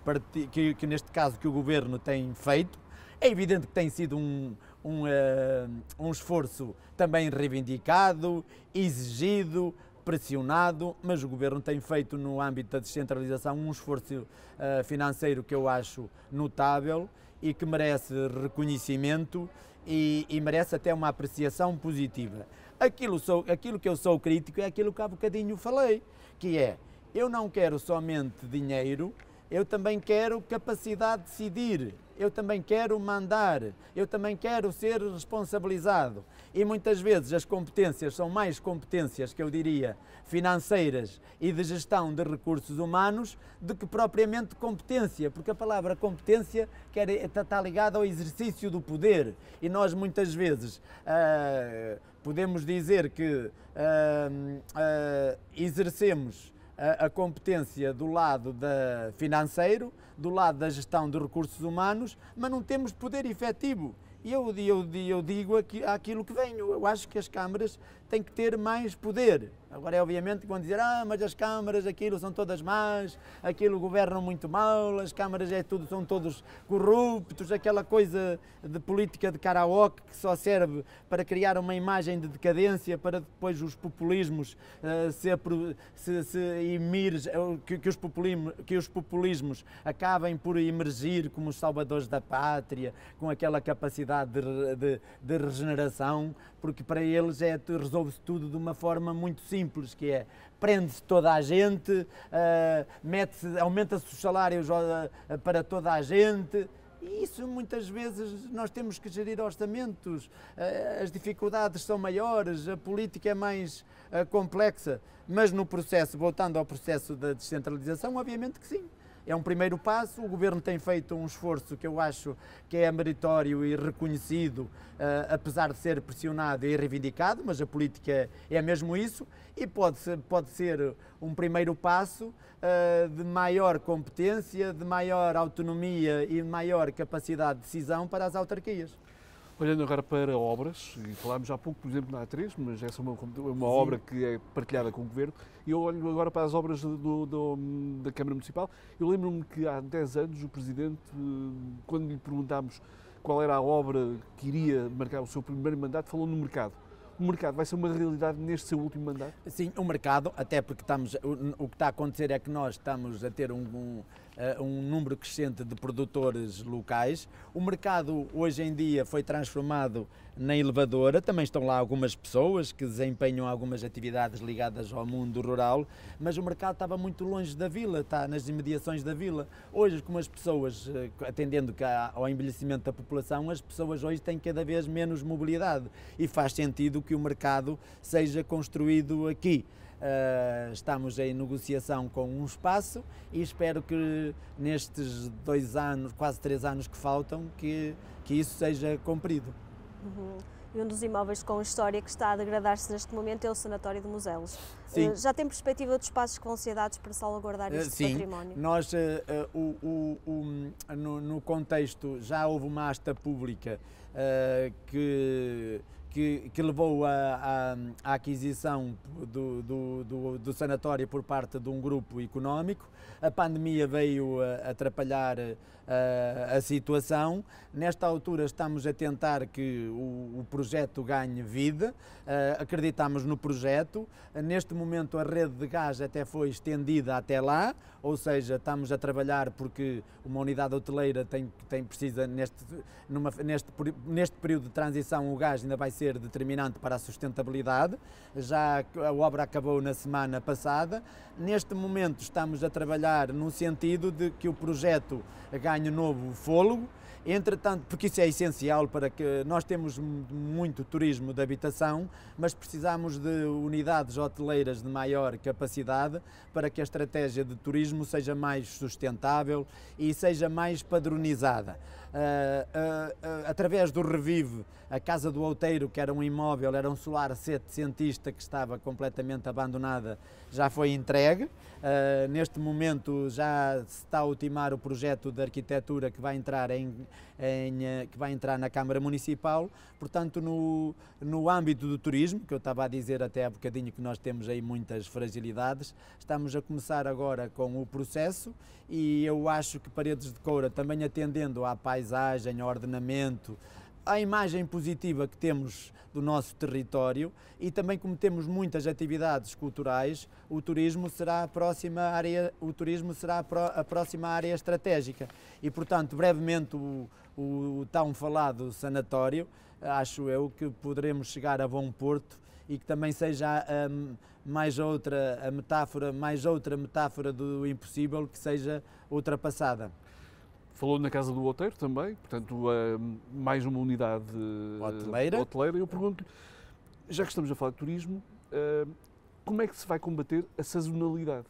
que, que, neste caso que o governo tem feito, é evidente que tem sido um, um, uh, um esforço também reivindicado, exigido, pressionado, mas o Governo tem feito no âmbito da descentralização um esforço uh, financeiro que eu acho notável e que merece reconhecimento e, e merece até uma apreciação positiva. Aquilo, sou, aquilo que eu sou crítico é aquilo que há bocadinho falei, que é, eu não quero somente dinheiro, eu também quero capacidade de decidir, eu também quero mandar, eu também quero ser responsabilizado. E muitas vezes as competências são mais competências, que eu diria, financeiras e de gestão de recursos humanos, do que propriamente competência, porque a palavra competência quer, está ligada ao exercício do poder. E nós muitas vezes uh, podemos dizer que uh, uh, exercemos a competência do lado da financeiro, do lado da gestão de recursos humanos, mas não temos poder efetivo. E eu, eu, eu digo aquilo que venho. Eu acho que as câmaras têm que ter mais poder. Agora é obviamente quando dizer, ah, mas as câmaras, aquilo são todas más, aquilo governam muito mal, as câmaras é tudo, são todos corruptos, aquela coisa de política de karaoke que só serve para criar uma imagem de decadência para depois os populismos uh, se, se, se emir, eh, que, que, os que os populismos acabem por emergir como os salvadores da pátria, com aquela capacidade de, de, de regeneração, porque para eles é, resolve-se tudo de uma forma muito simples simples, que é prende-se toda a gente, uh, aumenta-se os salários ah, para toda a gente. E isso muitas vezes nós temos que gerir orçamentos, ah, as dificuldades são maiores, a política é mais complexa, mas no processo, voltando ao processo da descentralização, obviamente que sim é um primeiro passo. O Governo tem feito um esforço que eu acho que é meritório e reconhecido, uh, apesar de ser pressionado e reivindicado, mas a política é mesmo isso, e pode ser, pode ser um primeiro passo uh, de maior competência, de maior autonomia e maior capacidade de decisão para as autarquias. Olhando agora para obras, e falámos há pouco, por exemplo, na A3, mas essa é uma, uma obra que é partilhada com o Governo, e eu olho agora para as obras do, do, da Câmara Municipal. Eu lembro-me que há 10 anos o Presidente, quando lhe perguntámos qual era a obra que iria marcar o seu primeiro mandato, falou no mercado o mercado vai ser uma realidade neste seu último mandato? Sim, o mercado, até porque estamos, o, o que está a acontecer é que nós estamos a ter um, um, eh, um, número crescente de produtores locais. O mercado hoje em dia foi transformado na elevadora, também estão lá algumas pessoas que desempenham algumas atividades ligadas ao mundo rural, mas o mercado estava muito longe da vila, está nas imediações da vila. Hoje, como as pessoas, eh, atendendo ao envelhecimento da população, as pessoas hoje têm cada vez menos mobilidade e faz sentido que o mercado seja construído aqui. Uh, estamos em negociação com um espaço e espero que nestes dois anos, quase três anos que faltam, que, que isso seja cumprido. Uhum. E um dos imóveis com história que está a degradar-se neste momento é o Sanatório de Moselos. Sim. Ah, já tem perspectiva dos espaços que vão ser dados para salvaguardar ah, este uh, Sim. património? Nós, o, o, no, no, contexto, já houve uma asta pública que que, que levou à aquisição do, do, do, do, sanatório por parte de um grupo económico. A pandemia veio a, atrapalhar a, eh, a situação. Nesta altura estamos a tentar que o, o projeto ganhe vida. Eh, acreditamos no projeto. Neste momento a rede de gás até foi estendida até lá ou seja, estamos a trabalhar porque uma unidade hoteleira tem, tem precisa, neste, numa, neste, neste período de transição, o gás ainda vai ser determinante para a sustentabilidade. Já a obra acabou na semana passada. Neste momento, estamos a trabalhar no sentido de que o projeto ganhe novo fôlego Entretanto, porque isso é essencial para que nós temos muito turismo de habitação, mas precisamos de unidades hoteleiras de maior capacidade para que a estratégia de turismo seja mais sustentável e seja mais padronizada. Ah, ah, ah, através do Revive, a Casa do Outeiro, que era um imóvel, era um solar setecentista que estava completamente abandonada, já foi entregue. neste momento já se está a ultimar o projeto de arquitetura que vai entrar, em, em que vai entrar na Câmara Municipal. Portanto, no, no âmbito do turismo, que eu estava a dizer até há bocadinho que nós temos aí muitas fragilidades, estamos a começar agora com o processo e eu acho que Paredes de Coura, também atendendo à paisagem, paisagem, ao ordenamento, à imagem positiva que temos do nosso território e também como temos muitas atividades culturais, o turismo será a próxima área, o turismo será a, próxima área estratégica. E, portanto, brevemente o, o, o tão falado sanatório, acho eu que poderemos chegar a bom porto e que também seja um, mais outra a metáfora, mais outra metáfora do impossível que seja ultrapassada. Falou na Casa do Outeiro também, portanto, é, mais uma unidade eh, hoteleira. hoteleira. Eu pergunto-lhe, já que estamos a falar de turismo, eh, como é que se vai combater a sazonalidade?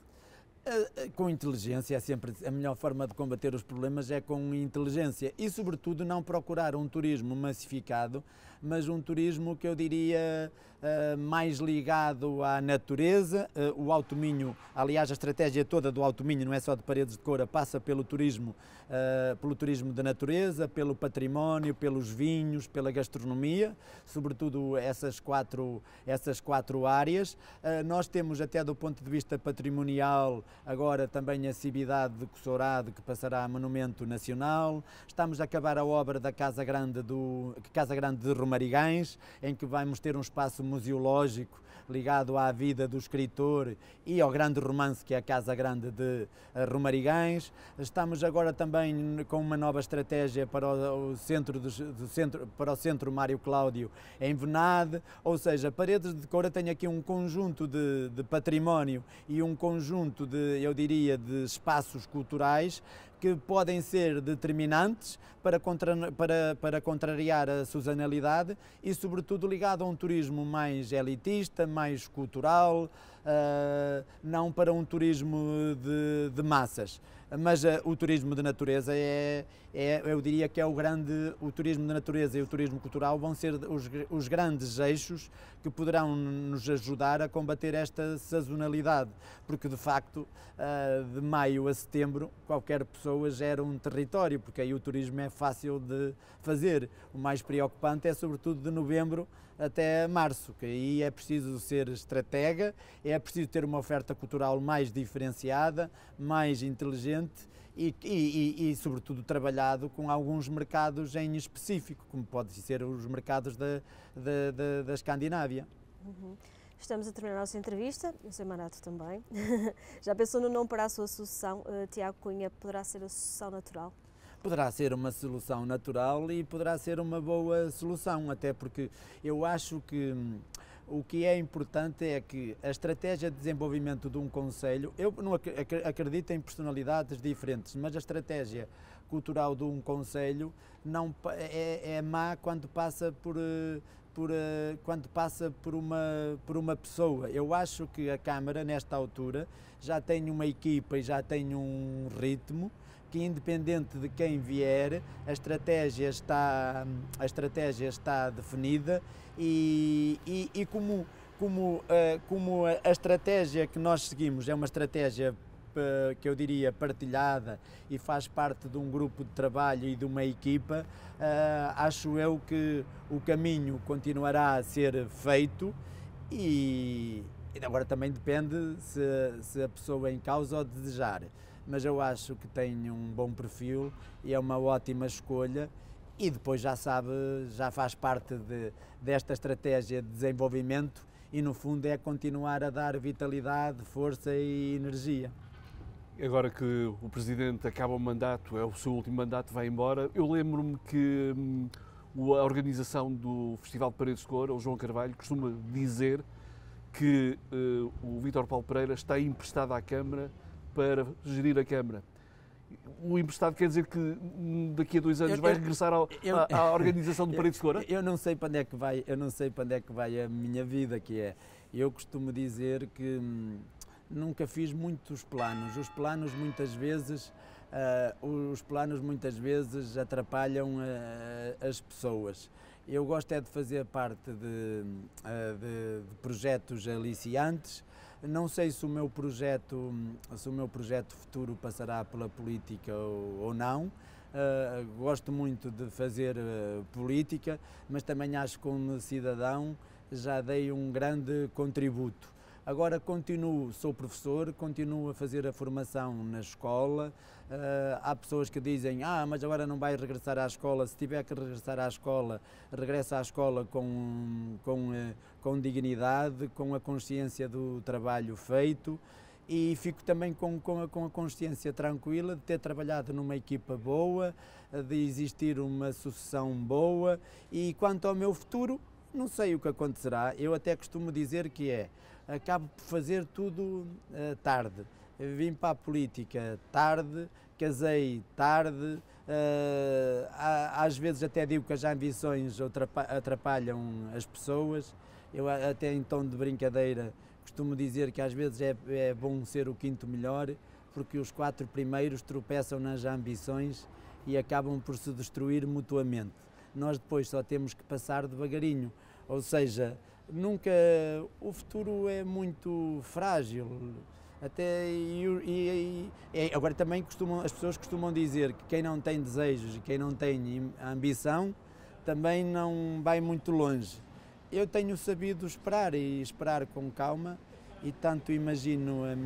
Com inteligência, é sempre a melhor forma de combater os problemas é com inteligência e, sobretudo, não procurar um turismo massificado mas um turismo que eu diria eh, mais ligado à natureza. Eh, o Alto Minho, aliás, a estratégia toda do Alto Minho não é só de paredes de coura, passa pelo turismo, eh, pelo turismo da natureza, pelo património, pelos vinhos, pela gastronomia, sobretudo essas quatro, essas quatro áreas. nós temos, até do ponto de vista patrimonial, agora também a cidade de Cossourado, que passará a Monumento Nacional. Estamos a acabar a obra da Casa Grande, do, Casa Grande de Romão Marigães, em que vamos ter um espaço museológico ligado à vida do escritor e ao grande romance que é a Casa Grande de eh, Romarigães. Estamos agora também com uma nova estratégia para o centro, do, centro para o centro Mário Cláudio em Venade, ou seja, Paredes de Coura tem aqui um conjunto de, de património e um conjunto de, eu diria, de espaços culturais que podem ser determinantes para, contra, para, para contrariar a sazonalidade e, sobretudo, ligado a um turismo mais elitista, mais cultural, uh, não para um turismo de, de massas. Mas uh, o turismo de natureza é, é, eu diria que é o grande, o turismo da natureza e o turismo cultural vão ser os, os grandes eixos que poderão nos ajudar a combater esta sazonalidade, porque de facto, ah, de maio a setembro, qualquer pessoa gera um território, porque aí o turismo é fácil de fazer. O mais preocupante é sobretudo de novembro até março, que aí é preciso ser estratega, é preciso ter uma oferta cultural mais diferenciada, mais inteligente e, e, e, sobretudo, trabalhado com alguns mercados em específico, como pode ser os mercados da, da, da, da Escandinávia. Uhum. Estamos a terminar a nossa entrevista, o sou Manato também. Já pensou no nome para a sua sucessão? Uh, eh, Tiago Cunha poderá ser a sucessão natural? Poderá ser uma solução natural e poderá ser uma boa solução, até porque eu acho que hum, o que é importante é que a estratégia de desenvolvimento de um conselho, eu não acredito em personalidades diferentes, mas a estratégia cultural de um conselho não é, é má quando passa por eh, por, eh, quando passa por uma, por uma pessoa. Eu acho que a Câmara, nesta altura, já tem uma equipa e já tem um ritmo que independente de quem vier, a estratégia está, a estratégia está definida e, e, e como, como, eh, como a estratégia que nós seguimos é uma estratégia eh, que eu diria partilhada e faz parte de um grupo de trabalho e de uma equipa, eh, acho eu que o caminho continuará a ser feito e agora também depende se, se a pessoa em causa o desejar mas eu acho que tem um bom perfil e é uma ótima escolha e depois já sabe, já faz parte de, desta estratégia de desenvolvimento e no fundo é continuar a dar vitalidade, força e energia. Agora que o Presidente acaba o mandato, é o seu último mandato, vai embora, eu lembro-me que hum, a organização do Festival de Paredes de Cor, o João Carvalho, costuma dizer que uh, o Vítor Paulo Pereira está emprestado à Câmara para gerir a Câmara. O emprestado quer dizer que hum, daqui a dois anos eu, vai regressar ao, eu, à, à, organização do Parede Segura? Eu não sei para onde é que vai, eu não sei para onde é que vai a minha vida, que é. Eu costumo dizer que hum, nunca fiz muitos planos. Os planos muitas vezes Uh, os planos muitas vezes atrapalham uh, as pessoas. Eu gosto é de fazer parte de, uh, de, de projetos aliciantes, não sei se o meu projeto, se o meu projeto futuro passará pela política ou, ou não. Uh, gosto muito de fazer uh, política, mas também acho que como cidadão já dei um grande contributo Agora continuo, sou professor, continuo a fazer a formação na escola. Uh, há pessoas que dizem, ah, mas agora não vai regressar à escola. Se tiver que regressar à escola, regressa à escola com, com, uh, com dignidade, com a consciência do trabalho feito e fico também com, com, a, com a consciência tranquila de ter trabalhado numa equipa boa, de existir uma sucessão boa e quanto ao meu futuro, não sei o que acontecerá. Eu até costumo dizer que é acabo por fazer tudo uh, tarde. Vim para a política tarde, casei tarde, uh, às vezes até digo que as ambições atrapalham as pessoas. Eu, até em tom de brincadeira, costumo dizer que às vezes é, é bom ser o quinto melhor, porque os quatro primeiros tropeçam nas ambições e acabam por se destruir mutuamente. Nós depois só temos que passar devagarinho, ou seja, nunca. O futuro é muito frágil. Até e, e, agora também costumam, as pessoas costumam dizer que quem não tem desejos e quem não tem ambição também não vai muito longe. Eu tenho sabido esperar e esperar com calma e tanto imagino a,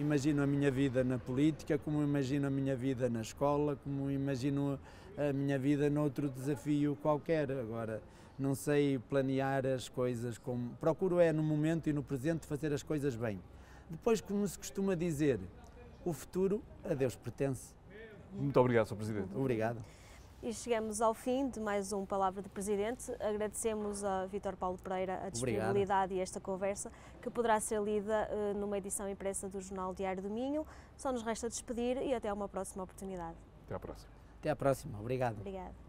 imagino a minha vida na política, como imagino a minha vida na escola, como imagino a minha vida noutro desafio qualquer agora não sei planear as coisas como. Procuro é no momento e no presente fazer as coisas bem. Depois, como se costuma dizer, o futuro a Deus pertence. Muito obrigado, Sr. Presidente. Obrigado. E chegamos ao fim de mais um Palavra de Presidente. Agradecemos a Vítor Paulo Pereira a disponibilidade Obrigado. e esta conversa, que poderá ser lida eh, numa edição impressa do Jornal Diário do Minho. Só nos resta despedir e até uma próxima oportunidade. Até à próxima. Até à próxima. Obrigado. Obrigado.